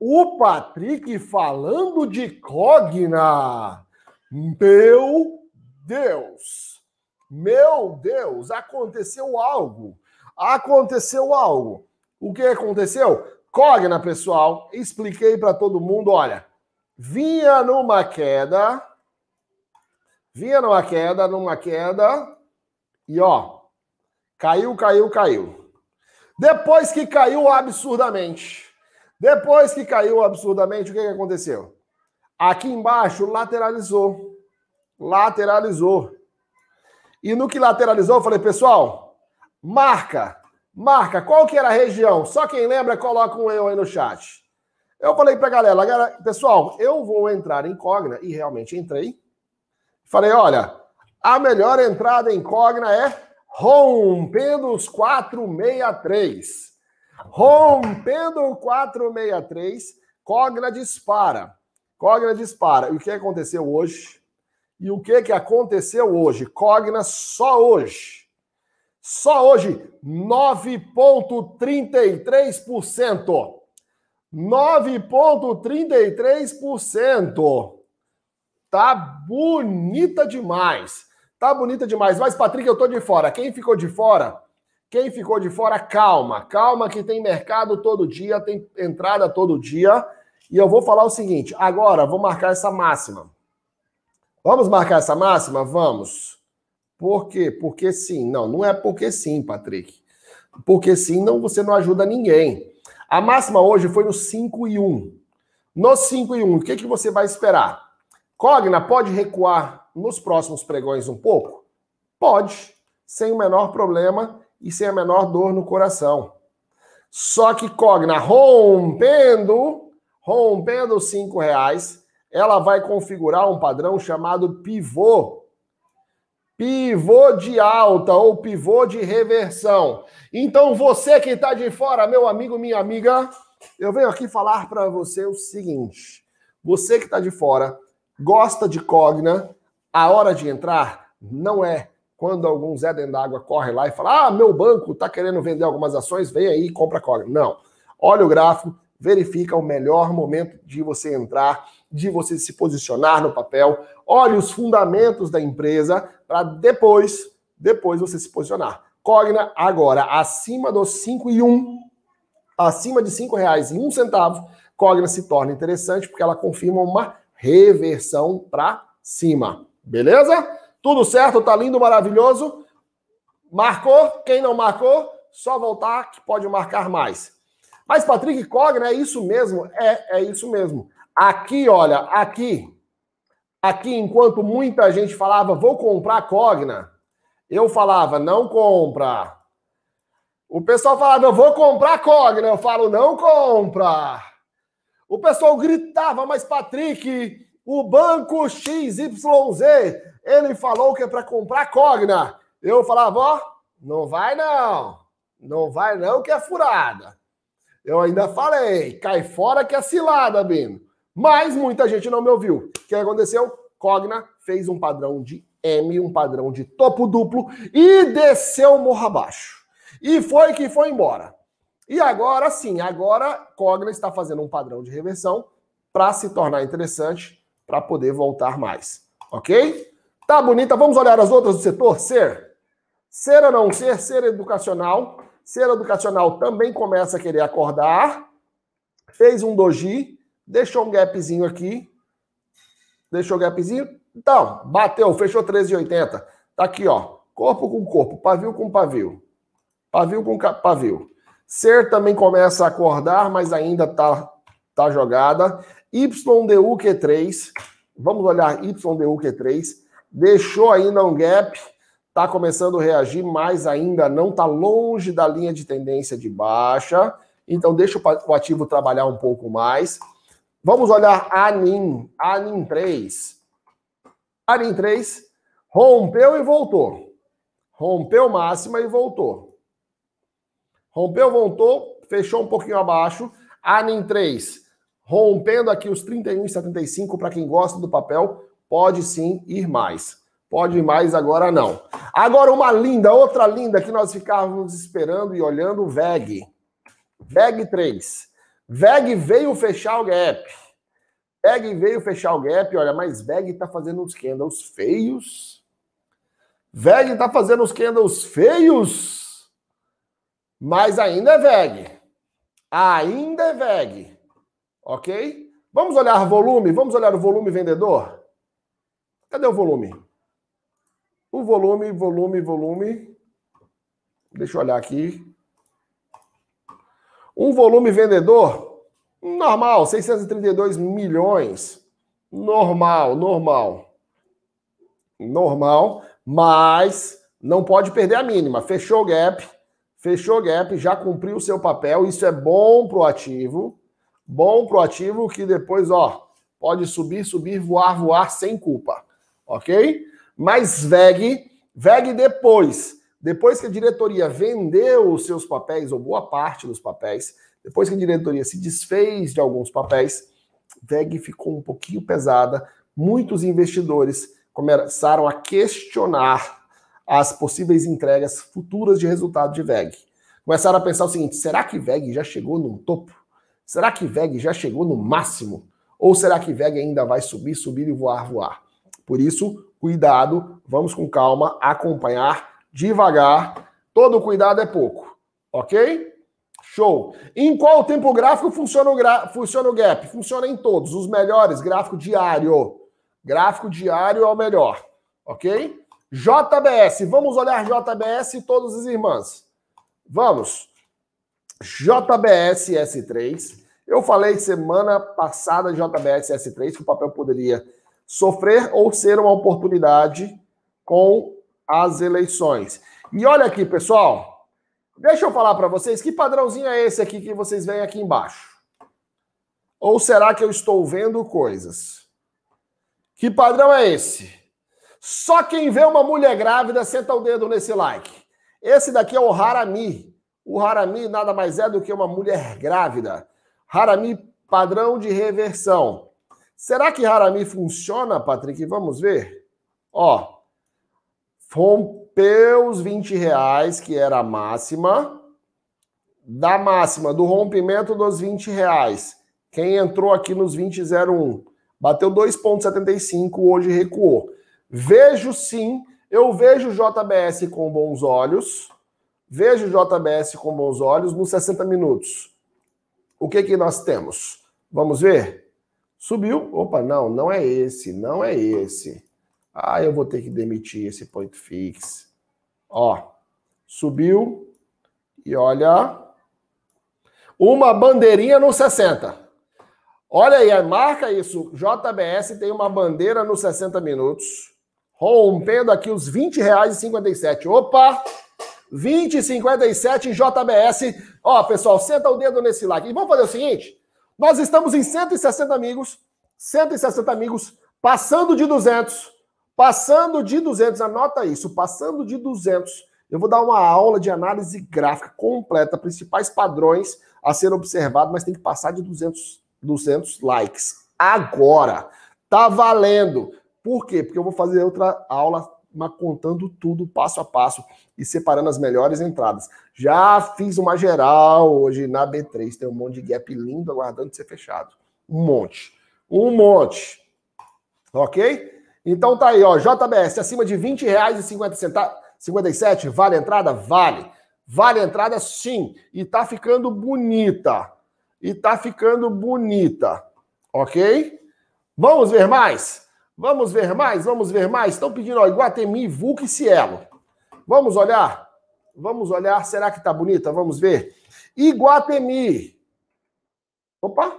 O Patrick falando de Cogna. Meu Deus! Meu Deus! Aconteceu algo! Aconteceu algo! O que aconteceu? Cogna, pessoal, expliquei para todo mundo, olha, vinha numa queda, vinha numa queda, numa queda, e ó, caiu, caiu, caiu. Depois que caiu absurdamente, depois que caiu absurdamente, o que, que aconteceu? Aqui embaixo lateralizou. Lateralizou. E no que lateralizou, eu falei, pessoal, marca, marca, qual que era a região? Só quem lembra, coloca um eu aí no chat. Eu falei pra galera, galera, pessoal, eu vou entrar em Cogna, e realmente entrei. Falei, olha, a melhor entrada em Cogna é rompendo os 463. Rompendo o 463, Cogra dispara. Cogna dispara. E o que aconteceu hoje? E o que, que aconteceu hoje? Cogna só hoje. Só hoje, 9,33%. 9,33%. Tá bonita demais. Tá bonita demais. Mas, Patrick, eu tô de fora. Quem ficou de fora quem ficou de fora, calma, calma que tem mercado todo dia, tem entrada todo dia. E eu vou falar o seguinte, agora vou marcar essa máxima. Vamos marcar essa máxima? Vamos. Por quê? Porque sim. Não, não é porque sim, Patrick. Porque sim, não, você não ajuda ninguém. A máxima hoje foi no 5 e 1. No 5 e 1, o que, que você vai esperar? Cogna pode recuar nos próximos pregões um pouco? Pode, sem o menor problema e sem a menor dor no coração. Só que Cogna, rompendo, rompendo os cinco reais, ela vai configurar um padrão chamado pivô. Pivô de alta ou pivô de reversão. Então você que está de fora, meu amigo, minha amiga, eu venho aqui falar para você o seguinte. Você que está de fora, gosta de Cogna, a hora de entrar não é quando algum Zé d'água corre lá e fala: Ah, meu banco está querendo vender algumas ações, vem aí e compra Cogna. Não. Olha o gráfico, verifica o melhor momento de você entrar, de você se posicionar no papel, olhe os fundamentos da empresa para depois, depois você se posicionar. Cogna agora acima dos 5 e 1, acima de R$ reais e um centavo, Cogna se torna interessante porque ela confirma uma reversão para cima. Beleza? Tudo certo? Tá lindo, maravilhoso? Marcou? Quem não marcou, só voltar que pode marcar mais. Mas Patrick Cogna é isso mesmo? É, é isso mesmo. Aqui, olha, aqui, aqui enquanto muita gente falava, vou comprar Cogna, eu falava, não compra. O pessoal falava, eu vou comprar Cogna, eu falo, não compra. O pessoal gritava, mas Patrick, o banco XYZ ele falou que é para comprar Cogna. Eu falava, ó, não vai não. Não vai não que é furada. Eu ainda falei, cai fora que é cilada, Bino. Mas muita gente não me ouviu. O que aconteceu? Cogna fez um padrão de M, um padrão de topo duplo e desceu morro abaixo. E foi que foi embora. E agora sim, agora Cogna está fazendo um padrão de reversão para se tornar interessante, para poder voltar mais. OK? Tá bonita, vamos olhar as outras do setor? Ser. Ser ou não ser, ser educacional. Ser educacional também começa a querer acordar. Fez um doji, deixou um gapzinho aqui. Deixou um gapzinho. Então, bateu, fechou 13,80. Tá aqui, ó. Corpo com corpo, pavio com pavio. Pavio com pavio. Ser também começa a acordar, mas ainda tá, tá jogada. YDUQ3. Vamos olhar YDUQ3 deixou ainda um gap, está começando a reagir, mas ainda não está longe da linha de tendência de baixa. Então deixa o ativo trabalhar um pouco mais. Vamos olhar a NIM, a NIM 3. NIM 3 rompeu e voltou. Rompeu máxima e voltou. Rompeu, voltou, fechou um pouquinho abaixo. a NIM 3 rompendo aqui os 31,75 para quem gosta do papel Pode sim ir mais. Pode ir mais, agora não. Agora uma linda, outra linda que nós ficávamos esperando e olhando, VEG. VEG 3. VEG veio fechar o gap. VEG veio fechar o gap, olha, mas VEG tá fazendo uns candles feios. VEG tá fazendo uns candles feios. Mas ainda é VEG. Ainda é VEG. Ok? Vamos olhar volume? Vamos olhar o volume vendedor? Cadê o volume? O volume, volume, volume. Deixa eu olhar aqui. Um volume vendedor normal, 632 milhões. Normal, normal. Normal, mas não pode perder a mínima. Fechou o gap, fechou o gap, já cumpriu o seu papel. Isso é bom pro ativo. Bom pro ativo que depois, ó, pode subir, subir, voar, voar sem culpa ok? Mas VEG, VEG depois, depois que a diretoria vendeu os seus papéis, ou boa parte dos papéis, depois que a diretoria se desfez de alguns papéis, VEG ficou um pouquinho pesada. Muitos investidores começaram a questionar as possíveis entregas futuras de resultado de VEG. Começaram a pensar o seguinte: será que VEG já chegou no topo? Será que VEG já chegou no máximo? Ou será que VEG ainda vai subir, subir e voar, voar? Por isso, cuidado, vamos com calma, acompanhar devagar. Todo cuidado é pouco, ok? Show. Em qual tempo gráfico funciona o, gra... funciona o gap? Funciona em todos. Os melhores, gráfico diário. Gráfico diário é o melhor, ok? JBS, vamos olhar JBS e todas as irmãs. Vamos. JBS S3. Eu falei semana passada de JBS S3 que o papel poderia sofrer ou ser uma oportunidade com as eleições. E olha aqui, pessoal, deixa eu falar para vocês que padrãozinho é esse aqui que vocês veem aqui embaixo. Ou será que eu estou vendo coisas? Que padrão é esse? Só quem vê uma mulher grávida senta o dedo nesse like. Esse daqui é o Harami. O Harami nada mais é do que uma mulher grávida. Harami, padrão de reversão. Será que Harami funciona, Patrick? Vamos ver. Ó, rompeu os 20 reais, que era a máxima. Da máxima, do rompimento dos 20 reais. Quem entrou aqui nos 20,01 bateu 2,75, hoje recuou. Vejo sim, eu vejo o JBS com bons olhos. Vejo o JBS com bons olhos nos 60 minutos. O que, que nós temos? Vamos ver? Subiu, opa, não, não é esse, não é esse. Ah, eu vou ter que demitir esse point fix. Ó, subiu e olha, uma bandeirinha no 60. Olha aí, marca isso. JBS tem uma bandeira nos 60 minutos, rompendo aqui os R$ 20,57. Opa! 20,57 em JBS. Ó, pessoal, senta o dedo nesse like. E vamos fazer o seguinte: nós estamos em 160 amigos, 160 amigos, passando de 200, passando de 200, anota isso, passando de 200. Eu vou dar uma aula de análise gráfica completa, principais padrões a ser observado, mas tem que passar de 200, 200 likes. Agora! Tá valendo! Por quê? Porque eu vou fazer outra aula contando tudo passo a passo e separando as melhores entradas. Já fiz uma geral hoje na B3, tem um monte de gap lindo aguardando ser fechado. Um monte. Um monte. Ok? Então tá aí, ó. JBS acima de R$ 20,57, vale a entrada? Vale. Vale a entrada, sim. E tá ficando bonita. E tá ficando bonita. Ok? Vamos ver mais? Vamos ver mais, vamos ver mais. Estão pedindo, ó, Iguatemi, Vulca e Cielo. Vamos olhar? Vamos olhar. Será que tá bonita? Vamos ver. Iguatemi. Opa!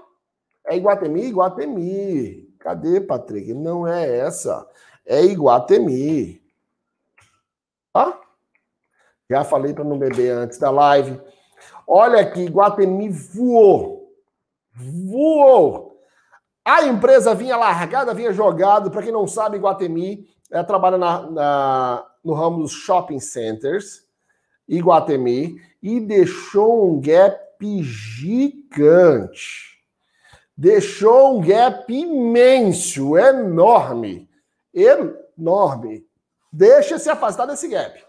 É Iguatemi, Iguatemi. Cadê, Patrick? Não é essa. É Iguatemi. Tá? Já falei para não beber antes da live. Olha aqui, Iguatemi voou. Voou. A empresa vinha largada, vinha jogada. Para quem não sabe, Iguatemi trabalha na, na, no ramo dos shopping centers, Iguatemi, e deixou um gap gigante. Deixou um gap imenso, enorme. Enorme. Deixa se afastar desse gap.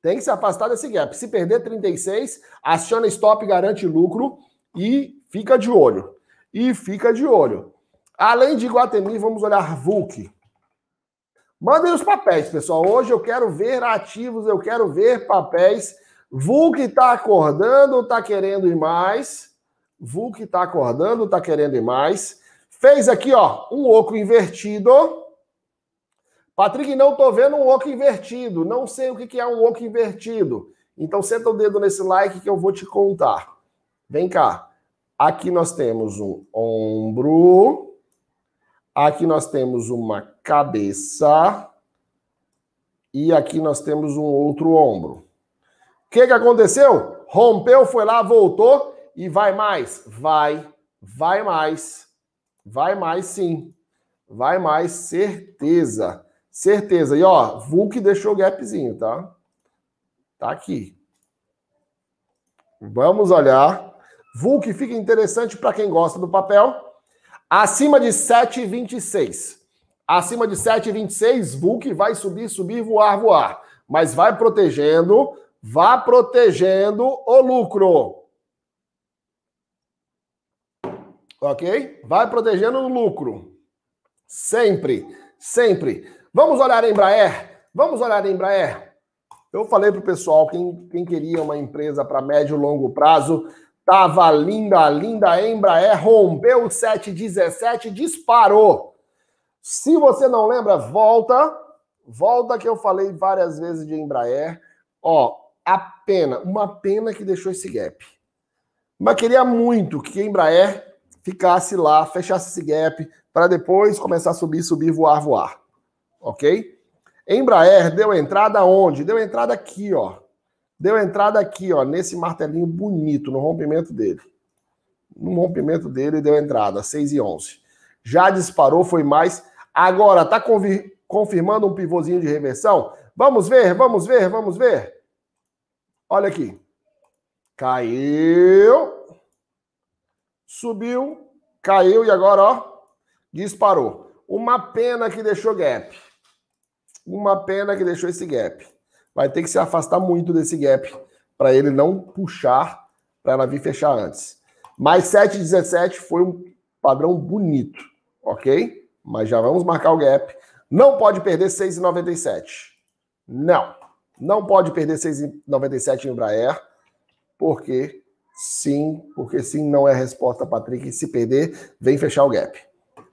Tem que se afastar desse gap. Se perder 36, aciona stop, garante lucro e fica de olho e fica de olho. Além de Guatemi, vamos olhar Vulk. Mandem os papéis, pessoal. Hoje eu quero ver ativos, eu quero ver papéis. Vulk está acordando está querendo ir mais? Vulk está acordando está querendo ir mais? Fez aqui, ó, um oco invertido. Patrick, não estou vendo um oco invertido. Não sei o que é um oco invertido. Então senta o dedo nesse like que eu vou te contar. Vem cá. Aqui nós temos um ombro. Aqui nós temos uma cabeça. E aqui nós temos um outro ombro. O que, que aconteceu? Rompeu, foi lá, voltou e vai mais. Vai, vai mais. Vai mais, sim. Vai mais, certeza. Certeza. E ó, Vulk deixou o gapzinho, tá? Tá aqui. Vamos olhar Vulc fica interessante para quem gosta do papel. Acima de 7,26. Acima de 7,26, Vulc vai subir, subir, voar, voar. Mas vai protegendo, vá protegendo o lucro. Ok? Vai protegendo o lucro. Sempre, sempre. Vamos olhar a Embraer? Vamos olhar a Embraer? Eu falei para o pessoal, quem, quem queria uma empresa para médio e longo prazo, Tava linda, linda a Embraer, é, rompeu o 717, disparou. Se você não lembra, volta. Volta que eu falei várias vezes de Embraer. É. Ó, a pena, uma pena que deixou esse gap. Mas queria muito que a Embraer é, ficasse lá, fechasse esse gap, para depois começar a subir, subir, voar, voar. Ok? Embraer deu entrada onde? Deu entrada aqui, ó. Deu entrada aqui, ó, nesse martelinho bonito, no rompimento dele. No rompimento dele deu entrada, 6 e 11. Já disparou, foi mais. Agora, tá confirmando um pivôzinho de reversão? Vamos ver, vamos ver, vamos ver. Olha aqui. Caiu. Subiu, caiu e agora, ó, disparou. Uma pena que deixou gap. Uma pena que deixou esse gap vai ter que se afastar muito desse gap para ele não puxar, para ela vir fechar antes. Mais 7,17 foi um padrão bonito, ok? Mas já vamos marcar o gap. Não pode perder 6,97. Não. Não pode perder 6,97 em Embraer, porque sim, porque sim não é a resposta, Patrick. Se perder, vem fechar o gap.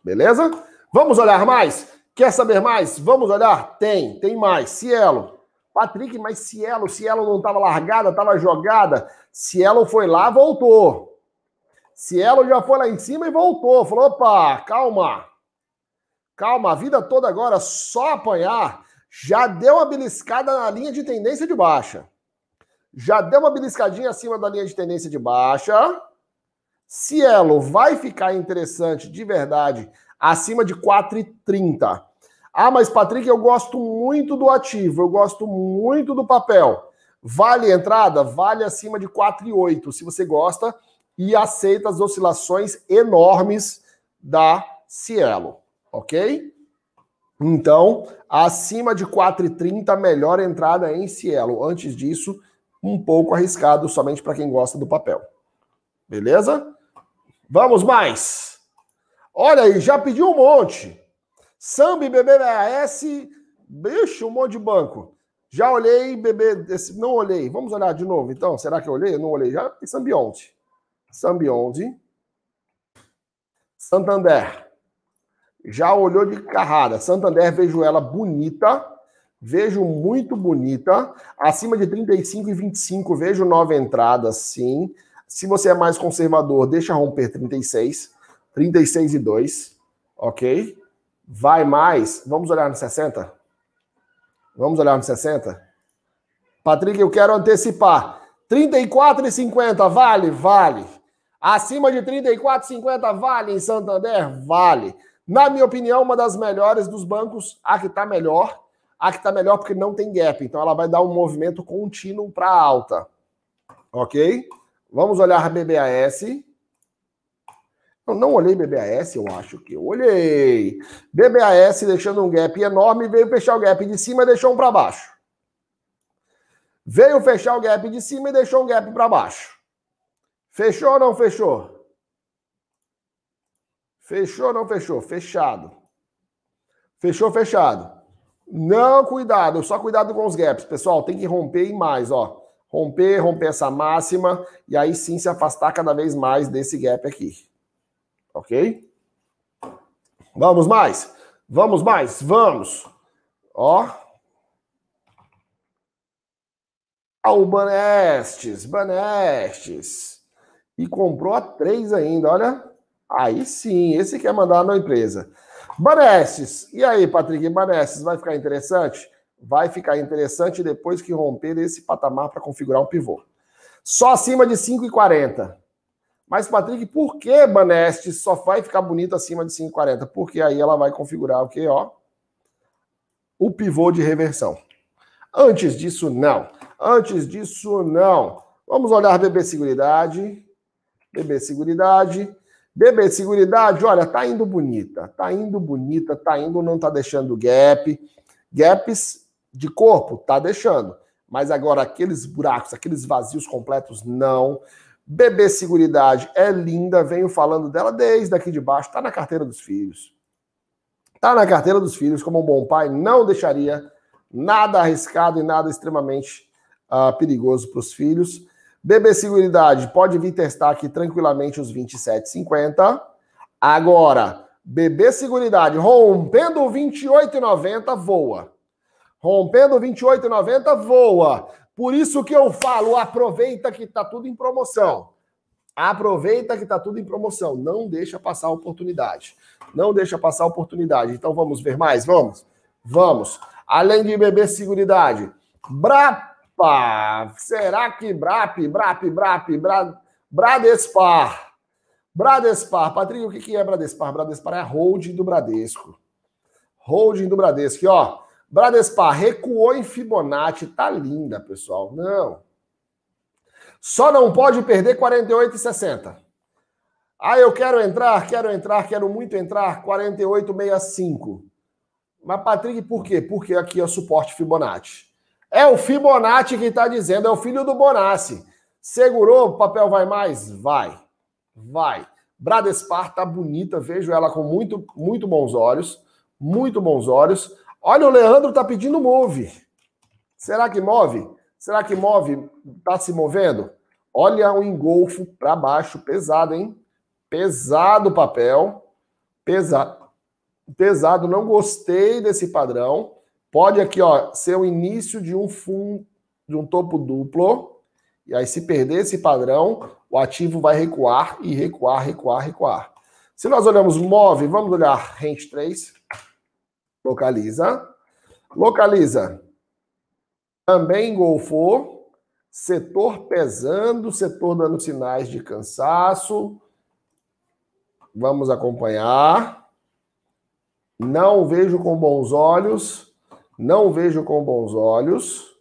Beleza? Vamos olhar mais? Quer saber mais? Vamos olhar? Tem, tem mais. Cielo, Patrick, mas Cielo, Cielo não estava largada, estava jogada. Cielo foi lá, voltou. Cielo já foi lá em cima e voltou. Falou: opa, calma. Calma, a vida toda agora só apanhar. Já deu uma beliscada na linha de tendência de baixa. Já deu uma beliscadinha acima da linha de tendência de baixa. Cielo vai ficar interessante de verdade acima de 4,30. Ah, mas Patrick, eu gosto muito do ativo, eu gosto muito do papel. Vale entrada? Vale acima de 4,8, se você gosta e aceita as oscilações enormes da Cielo, ok? Então, acima de 4,30, melhor entrada em Cielo. Antes disso, um pouco arriscado, somente para quem gosta do papel. Beleza? Vamos mais! Olha aí, já pediu um monte. Sambi, BBAS, bicho um monte de banco. Já olhei, bebê, esse, não olhei. Vamos olhar de novo, então. Será que eu olhei? Eu não olhei. Já tem Sambi 11. Sambi 11. Santander. Já olhou de carrada. Santander, vejo ela bonita. Vejo muito bonita. Acima de 35 e 25, vejo nova entrada, sim. Se você é mais conservador, deixa romper 36. 36 e 2, ok? vai mais. Vamos olhar no 60? Vamos olhar no 60? Patrick, eu quero antecipar. 34,50 vale? Vale. Acima de 34,50 vale em Santander? Vale. Na minha opinião, uma das melhores dos bancos, a que está melhor. A que está melhor porque não tem gap. Então ela vai dar um movimento contínuo para alta. Ok? Vamos olhar a BBAS. Eu não olhei BBAS, eu acho que eu olhei. BBAS deixando um gap enorme, veio fechar o gap de cima e deixou um para baixo. Veio fechar o gap de cima e deixou um gap para baixo. Fechou ou não fechou? Fechou ou não fechou? Fechado. Fechou, fechado. Não, cuidado, só cuidado com os gaps, pessoal. Tem que romper e mais, ó. Romper, romper essa máxima e aí sim se afastar cada vez mais desse gap aqui. Ok? Vamos mais. Vamos mais. Vamos. Ó. Ao ah, Banestes. Banestes. E comprou a três ainda, olha. Aí sim, esse quer mandar na empresa. Banestes. E aí, Patrick? Banestes, vai ficar interessante? Vai ficar interessante depois que romper esse patamar para configurar um pivô. Só acima de 5,40. Mas, Patrick, por que Baneste só vai ficar bonita acima de 5,40? Porque aí ela vai configurar o que, ó? O pivô de reversão. Antes disso, não. Antes disso, não. Vamos olhar BB Seguridade. BB Seguridade. BB Seguridade, olha, tá indo bonita. Tá indo bonita, tá indo, não tá deixando gap. Gaps de corpo, tá deixando. Mas agora, aqueles buracos, aqueles vazios completos, não. Não. Bebê Seguridade é linda, venho falando dela desde aqui de baixo, tá na carteira dos filhos. Tá na carteira dos filhos, como um bom pai, não deixaria nada arriscado e nada extremamente uh, perigoso para os filhos. Bebê Seguridade pode vir testar aqui tranquilamente os 27,50. Agora, Bebê Seguridade rompendo o 28,90 voa. Rompendo 28,90 voa. Por isso que eu falo, aproveita que está tudo em promoção. Aproveita que está tudo em promoção. Não deixa passar a oportunidade. Não deixa passar a oportunidade. Então vamos ver mais? Vamos? Vamos. Além de beber Seguridade, Brapa. Será que Brap, Brap, Brap, Bra, Bradespar? Bradespar. Patrícia, o que é Bradespar? Bradespar é a holding do Bradesco. Holding do Bradesco. E, ó, Bradespar recuou em Fibonacci, tá linda, pessoal. Não. Só não pode perder 48,60. Ah, eu quero entrar, quero entrar, quero muito entrar, 48,65. Mas, Patrick, por quê? Porque aqui é o suporte Fibonacci. É o Fibonacci que está dizendo, é o filho do Bonassi. Segurou, o papel vai mais? Vai. Vai. Bradespar tá bonita, vejo ela com muito, muito bons olhos. Muito bons olhos. Olha, o Leandro está pedindo move. Será que move? Será que move? Está se movendo? Olha o um engolfo para baixo, pesado, hein? Pesado papel. Pesado. Pesado, não gostei desse padrão. Pode aqui, ó, ser o início de um fundo, de um topo duplo. E aí, se perder esse padrão, o ativo vai recuar e recuar, recuar, recuar. Se nós olhamos move, vamos olhar range 3. Localiza. Localiza. Também engolfou. Setor pesando, setor dando sinais de cansaço. Vamos acompanhar. Não vejo com bons olhos. Não vejo com bons olhos.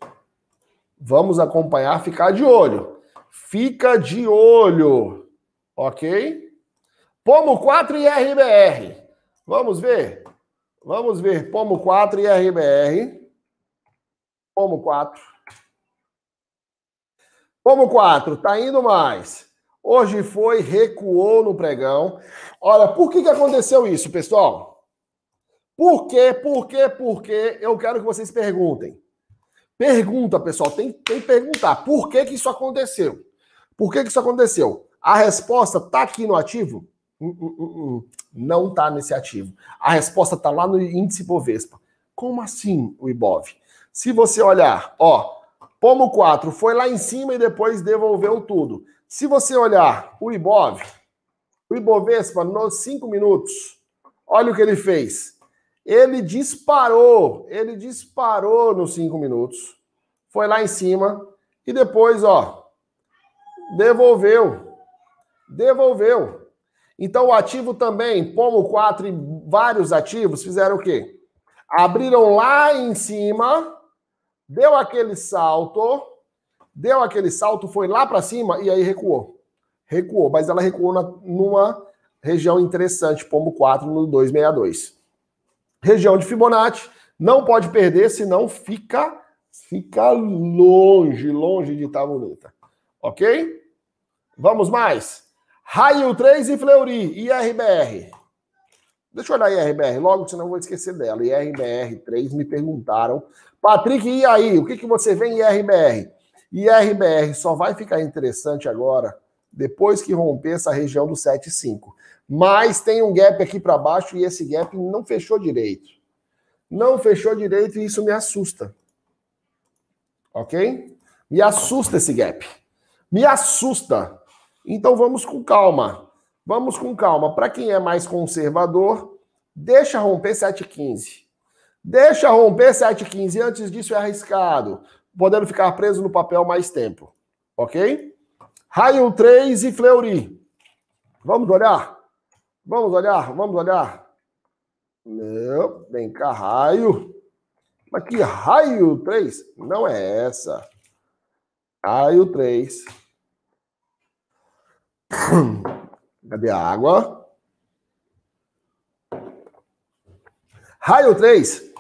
Vamos acompanhar, ficar de olho. Fica de olho. Ok? Pomo 4 e RBR. Vamos ver. Vamos ver Pomo 4 e RBR. Pomo 4. Pomo 4, tá indo mais. Hoje foi, recuou no pregão. Olha, por que, que aconteceu isso, pessoal? Por quê, por quê, por quê? Eu quero que vocês perguntem. Pergunta, pessoal, tem, tem que perguntar. Por que, que isso aconteceu? Por que, que isso aconteceu? A resposta tá aqui no ativo? não está nesse ativo. A resposta está lá no índice Bovespa. Como assim o Ibov? Se você olhar, ó, Pomo 4 foi lá em cima e depois devolveu tudo. Se você olhar o Ibov, o Ibovespa nos 5 minutos, olha o que ele fez. Ele disparou, ele disparou nos 5 minutos. Foi lá em cima e depois, ó, devolveu. Devolveu. Então, o ativo também, Pomo 4 e vários ativos fizeram o quê? Abriram lá em cima, deu aquele salto, deu aquele salto, foi lá para cima e aí recuou. Recuou, mas ela recuou na, numa região interessante, Pomo 4 no 262. Região de Fibonacci, não pode perder, senão fica, fica longe, longe de estar bonita. Ok? Vamos mais? Raio 3 e Fleury. E RBR? Deixa eu olhar a IRBR logo, senão eu vou esquecer dela. IRBR 3 me perguntaram. Patrick, e aí? O que, que você vê em IRBR? IRBR só vai ficar interessante agora depois que romper essa região do 7,5. Mas tem um gap aqui para baixo e esse gap não fechou direito. Não fechou direito e isso me assusta. Ok? Me assusta esse gap. Me assusta. Então vamos com calma. Vamos com calma. Para quem é mais conservador, deixa romper 7,15. Deixa romper 7,15. Antes disso é arriscado, podendo ficar preso no papel mais tempo. Ok? Raio 3 e Fleury. Vamos olhar? Vamos olhar? Vamos olhar? Não, vem cá, raio. Mas que raio 3? Não é essa. Raio 3. Cadê a água? Raio 3.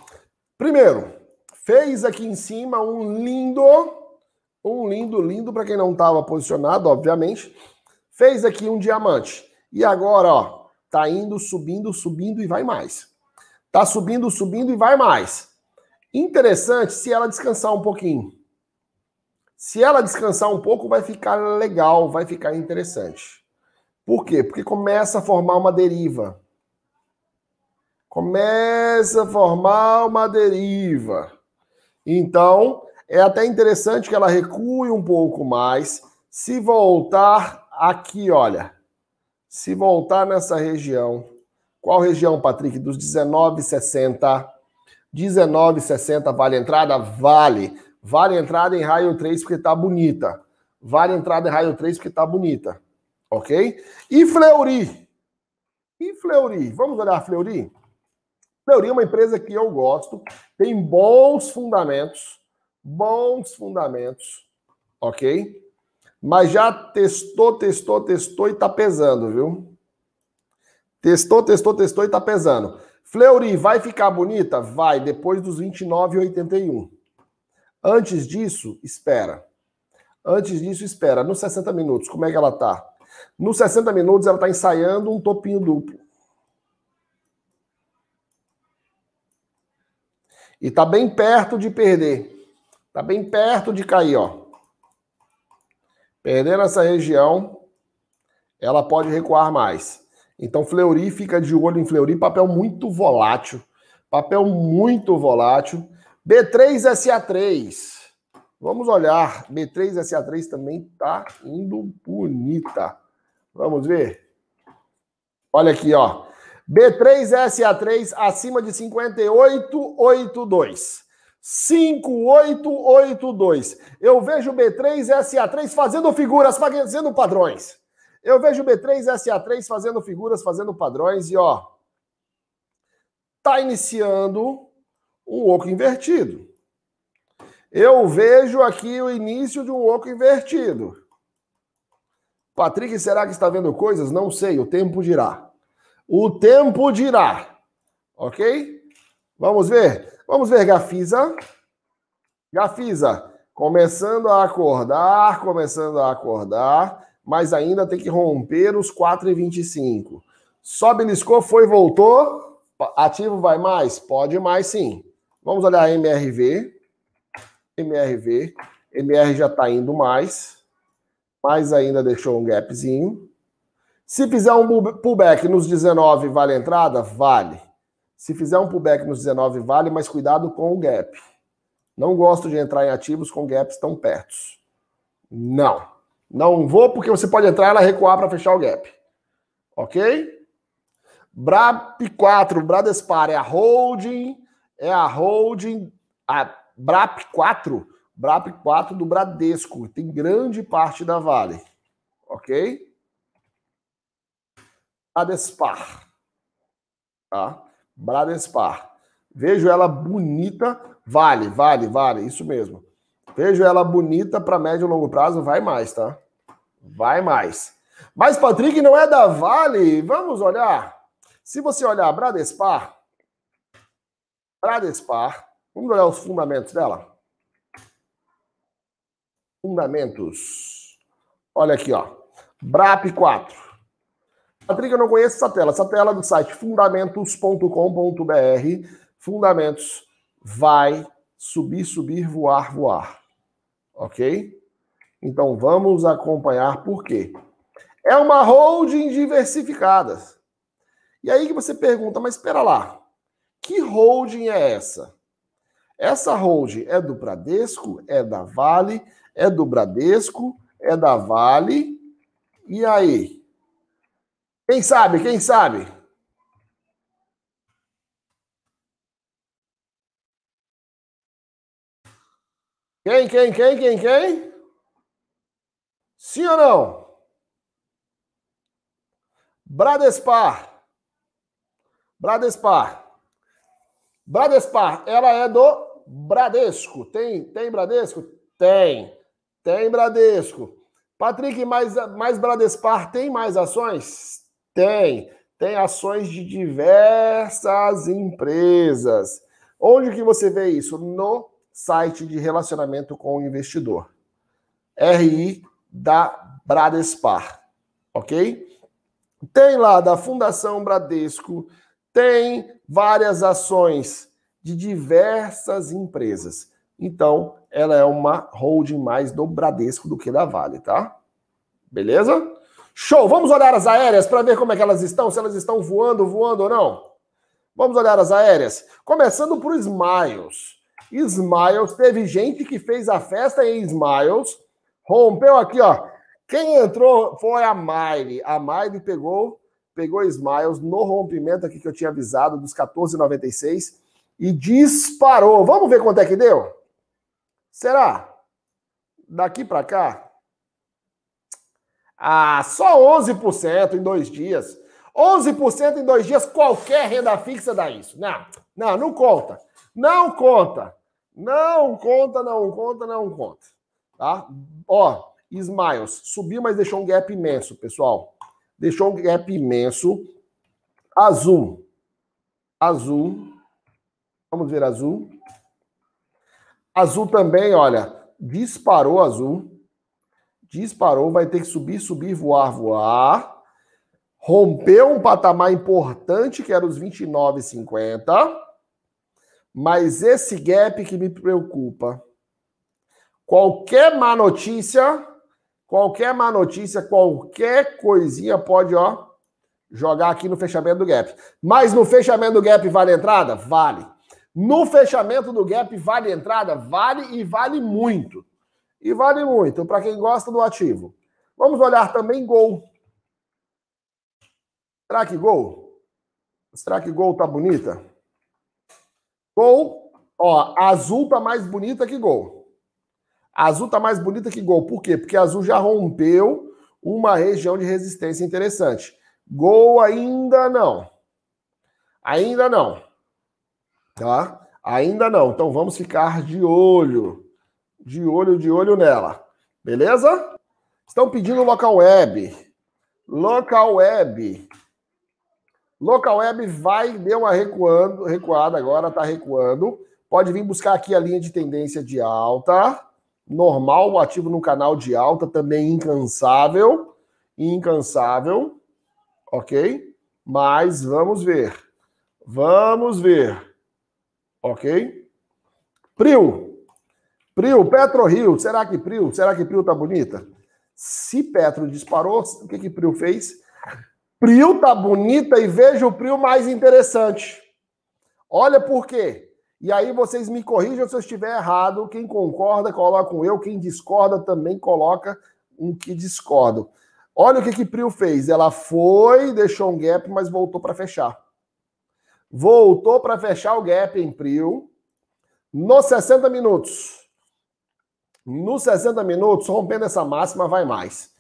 Primeiro, fez aqui em cima um lindo, um lindo, lindo, para quem não estava posicionado, obviamente. Fez aqui um diamante. E agora, ó, tá indo, subindo, subindo e vai mais. Tá subindo, subindo e vai mais. Interessante se ela descansar um pouquinho. Se ela descansar um pouco, vai ficar legal, vai ficar interessante. Por quê? Porque começa a formar uma deriva. Começa a formar uma deriva. Então, é até interessante que ela recue um pouco mais. Se voltar aqui, olha. Se voltar nessa região. Qual região, Patrick? Dos 19,60. 19,60 vale a entrada? Vale. Vale entrada em raio 3 porque tá bonita. Vale entrada em raio 3 porque tá bonita. Ok? E Fleury? E Fleury? Vamos olhar Fleury? Fleury é uma empresa que eu gosto, tem bons fundamentos, bons fundamentos, ok? Mas já testou, testou, testou e tá pesando, viu? Testou, testou, testou e tá pesando. Fleury vai ficar bonita? Vai, depois dos 29,81. Antes disso, espera. Antes disso, espera. Nos 60 minutos, como é que ela tá? Nos 60 minutos, ela está ensaiando um topinho duplo. E está bem perto de perder. Está bem perto de cair, ó. Perdendo essa região, ela pode recuar mais. Então, Fleury fica de olho em Fleury, papel muito volátil. Papel muito volátil. B3SA3. Vamos olhar. B3SA3 também tá indo bonita. Vamos ver. Olha aqui, ó. B3SA3 acima de 5882. 5882. Eu vejo B3SA3 fazendo figuras, fazendo padrões. Eu vejo B3SA3 fazendo figuras, fazendo padrões e ó. Tá iniciando um oco invertido. Eu vejo aqui o início de um oco invertido. Patrick, será que está vendo coisas? Não sei, o tempo dirá. O tempo dirá. Ok? Vamos ver? Vamos ver Gafisa. Gafisa, começando a acordar, começando a acordar, mas ainda tem que romper os 4,25. Só beliscou, foi, voltou. Ativo vai mais? Pode mais sim. Vamos olhar a MRV. MRV. MR já está indo mais, mas ainda deixou um gapzinho. Se fizer um pullback nos 19, vale a entrada? Vale. Se fizer um pullback nos 19, vale, mas cuidado com o gap. Não gosto de entrar em ativos com gaps tão perto. Não. Não vou, porque você pode entrar e ela recuar para fechar o gap. Ok? BRAP4, Bradespar é a holding é a holding, a BRAP4, BRAP4 do Bradesco, tem grande parte da Vale, ok? Bradespar, tá? Bradespar. Vejo ela bonita, vale, vale, vale, isso mesmo. Vejo ela bonita para médio e longo prazo, vai mais, tá? Vai mais. Mas Patrick não é da Vale, vamos olhar. Se você olhar Bradespar, Bradespar. Vamos olhar os fundamentos dela? Fundamentos. Olha aqui, ó. BRAP 4. Patrick, eu não conheço essa tela. Essa tela é do site fundamentos.com.br. Fundamentos vai subir, subir, voar, voar. Ok? Então vamos acompanhar por quê. É uma holding diversificada. E aí que você pergunta, mas espera lá. Que holding é essa? Essa holding é do Bradesco, é da Vale, é do Bradesco, é da Vale. E aí? Quem sabe? Quem sabe? Quem, quem, quem, quem, quem? Sim ou não? Bradespar. Bradespar. Bradespar, ela é do Bradesco. Tem, tem Bradesco? Tem. Tem Bradesco. Patrick, mais, mais Bradespar tem mais ações? Tem. Tem ações de diversas empresas. Onde que você vê isso? No site de relacionamento com o investidor. RI da Bradespar, ok? Tem lá da Fundação Bradesco, tem várias ações de diversas empresas. Então, ela é uma holding mais do Bradesco do que da Vale, tá? Beleza? Show! Vamos olhar as aéreas para ver como é que elas estão, se elas estão voando, voando ou não. Vamos olhar as aéreas. Começando por Smiles. Smiles, teve gente que fez a festa em Smiles, rompeu aqui, ó. Quem entrou foi a Miley. A Miley pegou pegou Smiles no rompimento aqui que eu tinha avisado dos 14,96 e disparou. Vamos ver quanto é que deu? Será? Daqui para cá? Ah, só 11% em dois dias. 11% em dois dias, qualquer renda fixa dá isso. Não, não, não conta. Não conta. Não conta, não conta, não conta. Tá? Ó, Smiles subiu, mas deixou um gap imenso, pessoal deixou um gap imenso. Azul. Azul. Vamos ver azul. Azul também, olha, disparou azul. Disparou, vai ter que subir, subir, voar, voar. Rompeu um patamar importante, que era os 29,50. Mas esse gap que me preocupa. Qualquer má notícia, Qualquer má notícia, qualquer coisinha pode, ó, jogar aqui no fechamento do gap. Mas no fechamento do gap vale entrada? Vale. No fechamento do gap vale entrada? Vale e vale muito. E vale muito para quem gosta do ativo. Vamos olhar também gol. Será que gol? Será que gol tá bonita? Gol, ó, azul tá mais bonita que gol azul está mais bonita que gol. Por quê? Porque azul já rompeu uma região de resistência interessante. Gol ainda não. Ainda não. Tá? Ainda não. Então vamos ficar de olho. De olho, de olho nela. Beleza? Estão pedindo local web. Local web. Local web vai, deu uma recuando, recuada agora, tá recuando. Pode vir buscar aqui a linha de tendência de alta normal, ativo num canal de alta, também incansável, incansável, ok? Mas vamos ver, vamos ver, ok? Prio, Prio, Petro Rio, será que Prio, será que Prio tá bonita? Se Petro disparou, o que que Prio fez? Prio tá bonita e veja o Prio mais interessante. Olha por quê. E aí vocês me corrijam se eu estiver errado. Quem concorda, coloca um eu. Quem discorda também coloca um que discordo. Olha o que que Prio fez. Ela foi, deixou um gap, mas voltou para fechar. Voltou para fechar o gap em Pril. Nos 60 minutos. Nos 60 minutos, rompendo essa máxima, vai mais.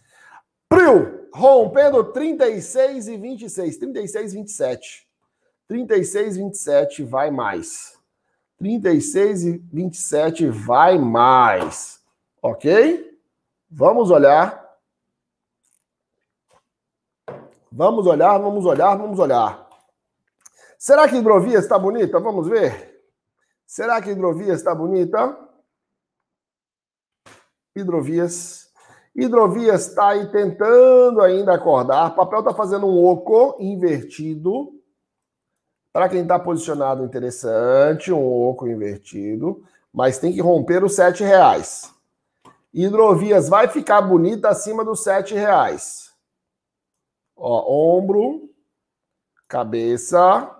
Pril rompendo 36 e 26. 36 e 27. 36 e 27, vai mais. 36 e 27 vai mais. Ok? Vamos olhar. Vamos olhar, vamos olhar, vamos olhar. Será que a hidrovia está bonita? Vamos ver. Será que a hidrovia está bonita? Hidrovias. Hidrovias está aí tentando ainda acordar. O papel está fazendo um oco invertido. Para quem está posicionado interessante, um oco invertido, mas tem que romper os sete reais. Hidrovias vai ficar bonita acima dos sete reais. Ó, ombro, cabeça,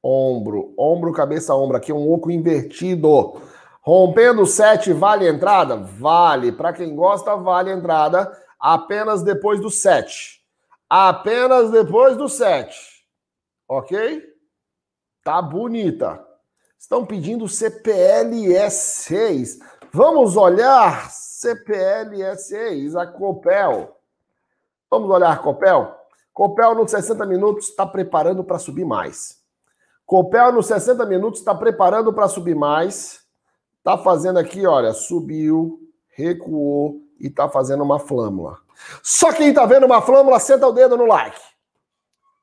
ombro, ombro, cabeça, ombro. Aqui é um oco invertido. Rompendo 7, vale entrada? Vale. Para quem gosta, vale entrada apenas depois do 7. Apenas depois do 7. Ok? Tá bonita. Estão pedindo CPLE6. Vamos olhar CPLE6, a Copel. Vamos olhar Copel? Copel nos 60 minutos está preparando para subir mais. Copel nos 60 minutos está preparando para subir mais. Está fazendo aqui, olha, subiu, recuou e está fazendo uma flâmula. Só quem está vendo uma flâmula, senta o dedo no like.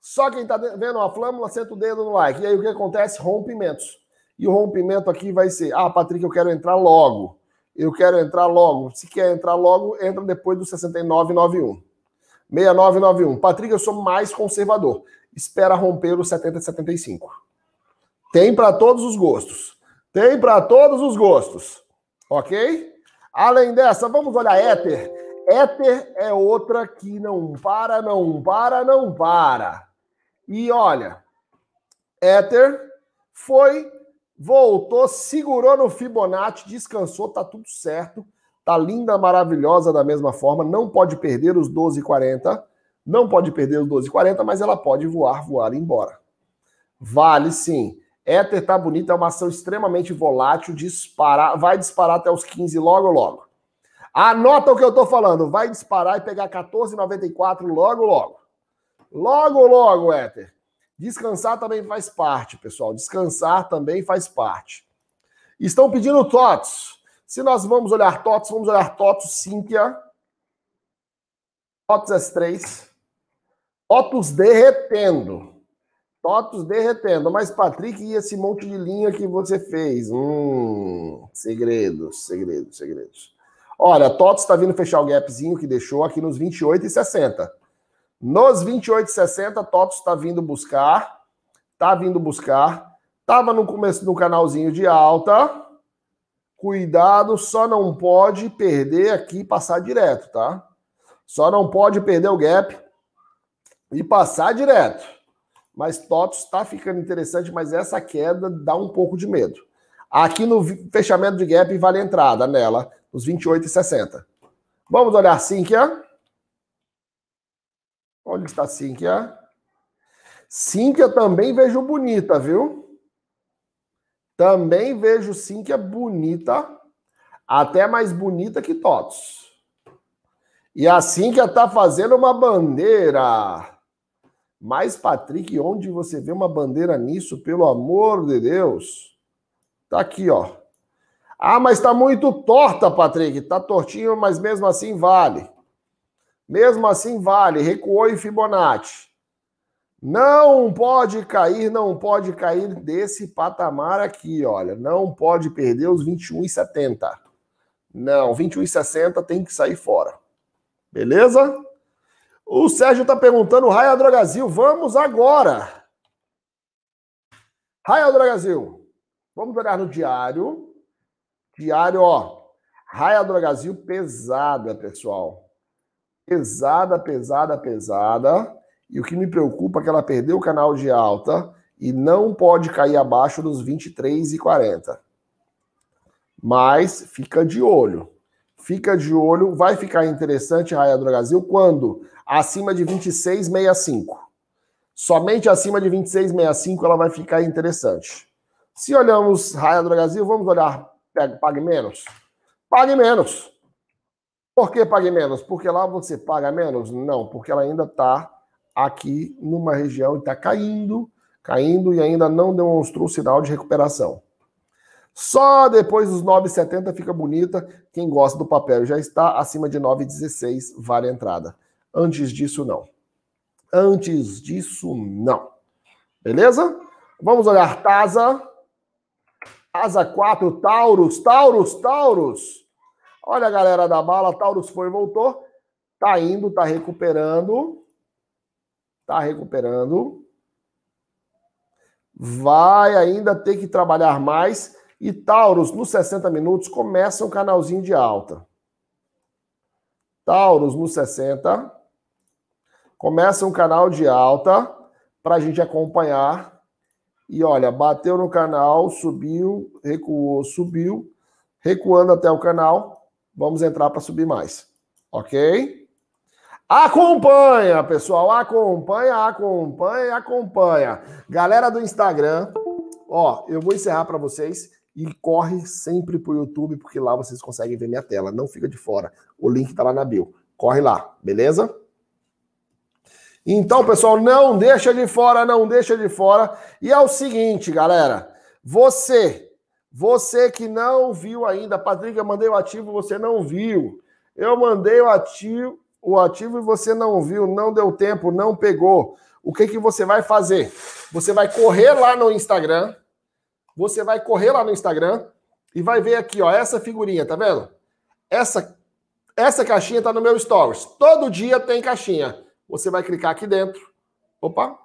Só quem está vendo a flâmula, senta o dedo no like. E aí o que acontece? Rompimentos. E o rompimento aqui vai ser: ah, Patrick, eu quero entrar logo. Eu quero entrar logo. Se quer entrar logo, entra depois do 6991. 6991. Patrick, eu sou mais conservador. Espera romper o 7075. Tem para todos os gostos. Tem para todos os gostos. Ok? Além dessa, vamos olhar Éter. Éter é outra que não para, não para, não para. E olha, Ether foi, voltou, segurou no Fibonacci, descansou, tá tudo certo. Tá linda, maravilhosa da mesma forma, não pode perder os 12,40, não pode perder os 12,40, mas ela pode voar, voar e embora. Vale sim. Ether tá bonita, é uma ação extremamente volátil, disparar, vai disparar até os 15 logo logo. Anota o que eu tô falando, vai disparar e pegar 14,94 logo logo. Logo, logo, Éter. Descansar também faz parte, pessoal. Descansar também faz parte. Estão pedindo TOTS. Se nós vamos olhar TOTS, vamos olhar TOTS Cynthia. TOTS S3. TOTS derretendo. TOTS derretendo. Mas, Patrick, e esse monte de linha que você fez? Hum, segredos, segredos, segredos. Olha, TOTS está vindo fechar o gapzinho que deixou aqui nos 28 e 60. Nos 28,60, Totos está vindo buscar. Está vindo buscar. Estava no começo do canalzinho de alta. Cuidado, só não pode perder aqui e passar direto, tá? Só não pode perder o gap e passar direto. Mas Totos está ficando interessante, mas essa queda dá um pouco de medo. Aqui no fechamento de gap vale entrada nela, nos 28,60. Vamos olhar a Olha está a Cínquia. Cínquia também vejo bonita, viu? Também vejo Cínquia bonita. Até mais bonita que Tots. E a Cínquia está fazendo uma bandeira. Mas, Patrick, onde você vê uma bandeira nisso, pelo amor de Deus? Tá aqui, ó. Ah, mas tá muito torta, Patrick. Tá tortinho, mas mesmo assim vale. Mesmo assim, vale, recuou em Fibonacci. Não pode cair, não pode cair desse patamar aqui, olha. Não pode perder os 21,70. Não, 21,60 tem que sair fora. Beleza? O Sérgio está perguntando, Raia Drogazil, vamos agora. Raia Drogazil, vamos olhar no diário. Diário, ó. Raia Drogazil pesada, é, pessoal pesada, pesada, pesada. E o que me preocupa é que ela perdeu o canal de alta e não pode cair abaixo dos 23,40. Mas fica de olho. Fica de olho, vai ficar interessante a Raia do Brasil quando acima de 26,65. Somente acima de 26,65 ela vai ficar interessante. Se olhamos Raia do Brasil, vamos olhar pague menos. Pague menos. Por que pague menos? Porque lá você paga menos? Não, porque ela ainda está aqui numa região e está caindo, caindo e ainda não demonstrou sinal de recuperação. Só depois dos 9,70 fica bonita. Quem gosta do papel já está acima de 9,16, vale a entrada. Antes disso, não. Antes disso, não. Beleza? Vamos olhar taza. Asa 4, Taurus, Taurus, Taurus. Olha a galera da bala, Taurus foi e voltou. Tá indo, tá recuperando. Tá recuperando. Vai ainda ter que trabalhar mais. E Taurus, nos 60 minutos, começa um canalzinho de alta. Taurus, nos 60. Começa um canal de alta para a gente acompanhar. E olha, bateu no canal, subiu, recuou, subiu, recuando até o canal Vamos entrar para subir mais. Ok? Acompanha, pessoal. Acompanha, acompanha, acompanha. Galera do Instagram, ó, eu vou encerrar para vocês e corre sempre pro YouTube, porque lá vocês conseguem ver minha tela. Não fica de fora. O link tá lá na bio. Corre lá, beleza? Então, pessoal, não deixa de fora, não deixa de fora. E é o seguinte, galera. Você você que não viu ainda, Patrick, eu mandei o ativo, você não viu. Eu mandei o ativo, o ativo e você não viu, não deu tempo, não pegou. O que que você vai fazer? Você vai correr lá no Instagram. Você vai correr lá no Instagram e vai ver aqui, ó, essa figurinha, tá vendo? Essa essa caixinha tá no meu stories. Todo dia tem caixinha. Você vai clicar aqui dentro. Opa,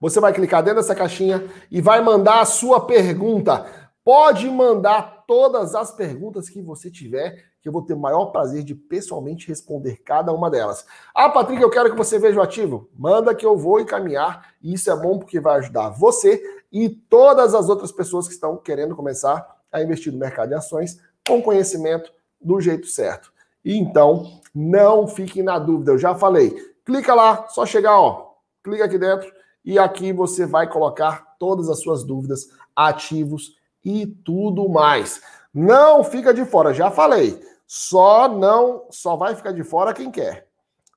você vai clicar dentro dessa caixinha e vai mandar a sua pergunta. Pode mandar todas as perguntas que você tiver, que eu vou ter o maior prazer de pessoalmente responder cada uma delas. Ah, Patrick, eu quero que você veja o ativo. Manda que eu vou encaminhar. E isso é bom porque vai ajudar você e todas as outras pessoas que estão querendo começar a investir no mercado de ações com conhecimento do jeito certo. Então, não fiquem na dúvida. Eu já falei. Clica lá, só chegar, ó. Clica aqui dentro e aqui você vai colocar todas as suas dúvidas, ativos e tudo mais. Não fica de fora, já falei. Só não, só vai ficar de fora quem quer.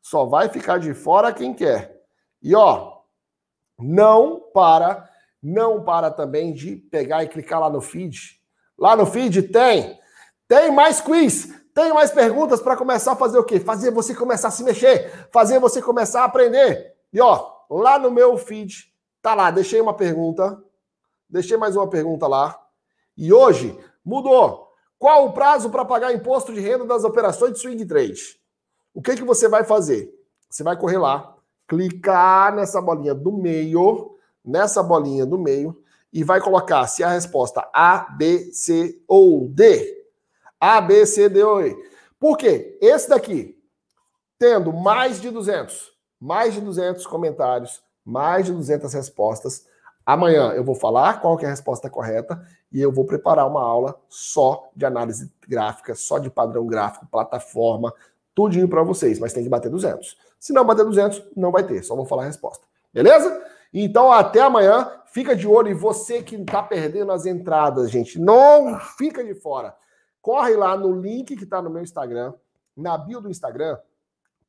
Só vai ficar de fora quem quer. E ó, não para, não para também de pegar e clicar lá no feed. Lá no feed tem, tem mais quiz, tem mais perguntas para começar a fazer o quê? Fazer você começar a se mexer, fazer você começar a aprender. E ó, Lá no meu feed, tá lá, deixei uma pergunta, deixei mais uma pergunta lá. E hoje mudou. Qual o prazo para pagar imposto de renda das operações de swing trade? O que que você vai fazer? Você vai correr lá, clicar nessa bolinha do meio, nessa bolinha do meio e vai colocar se é a resposta A, B, C ou D. A, B, C, D ou E. Por quê? Esse daqui, tendo mais de 200, mais de 200 comentários, mais de 200 respostas. Amanhã eu vou falar qual é a resposta correta e eu vou preparar uma aula só de análise gráfica, só de padrão gráfico, plataforma, tudinho para vocês, mas tem que bater 200. Se não bater 200, não vai ter, só vou falar a resposta. Beleza? Então até amanhã, fica de olho e você que está perdendo as entradas, gente, não fica de fora. Corre lá no link que está no meu Instagram, na bio do Instagram,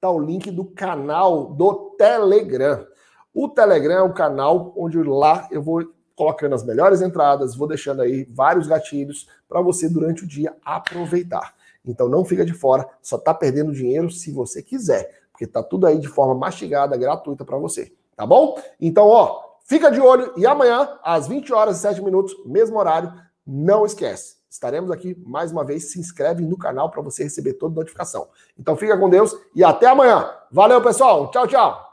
está o link do canal do Telegram. O Telegram é um canal onde lá eu vou colocando as melhores entradas, vou deixando aí vários gatilhos para você durante o dia aproveitar. Então não fica de fora, só está perdendo dinheiro se você quiser, porque tá tudo aí de forma mastigada, gratuita para você, tá bom? Então, ó, fica de olho e amanhã às 20 horas e 7 minutos, mesmo horário, não esquece estaremos aqui mais uma vez. Se inscreve no canal para você receber toda a notificação. Então fica com Deus e até amanhã. Valeu, pessoal. Tchau, tchau.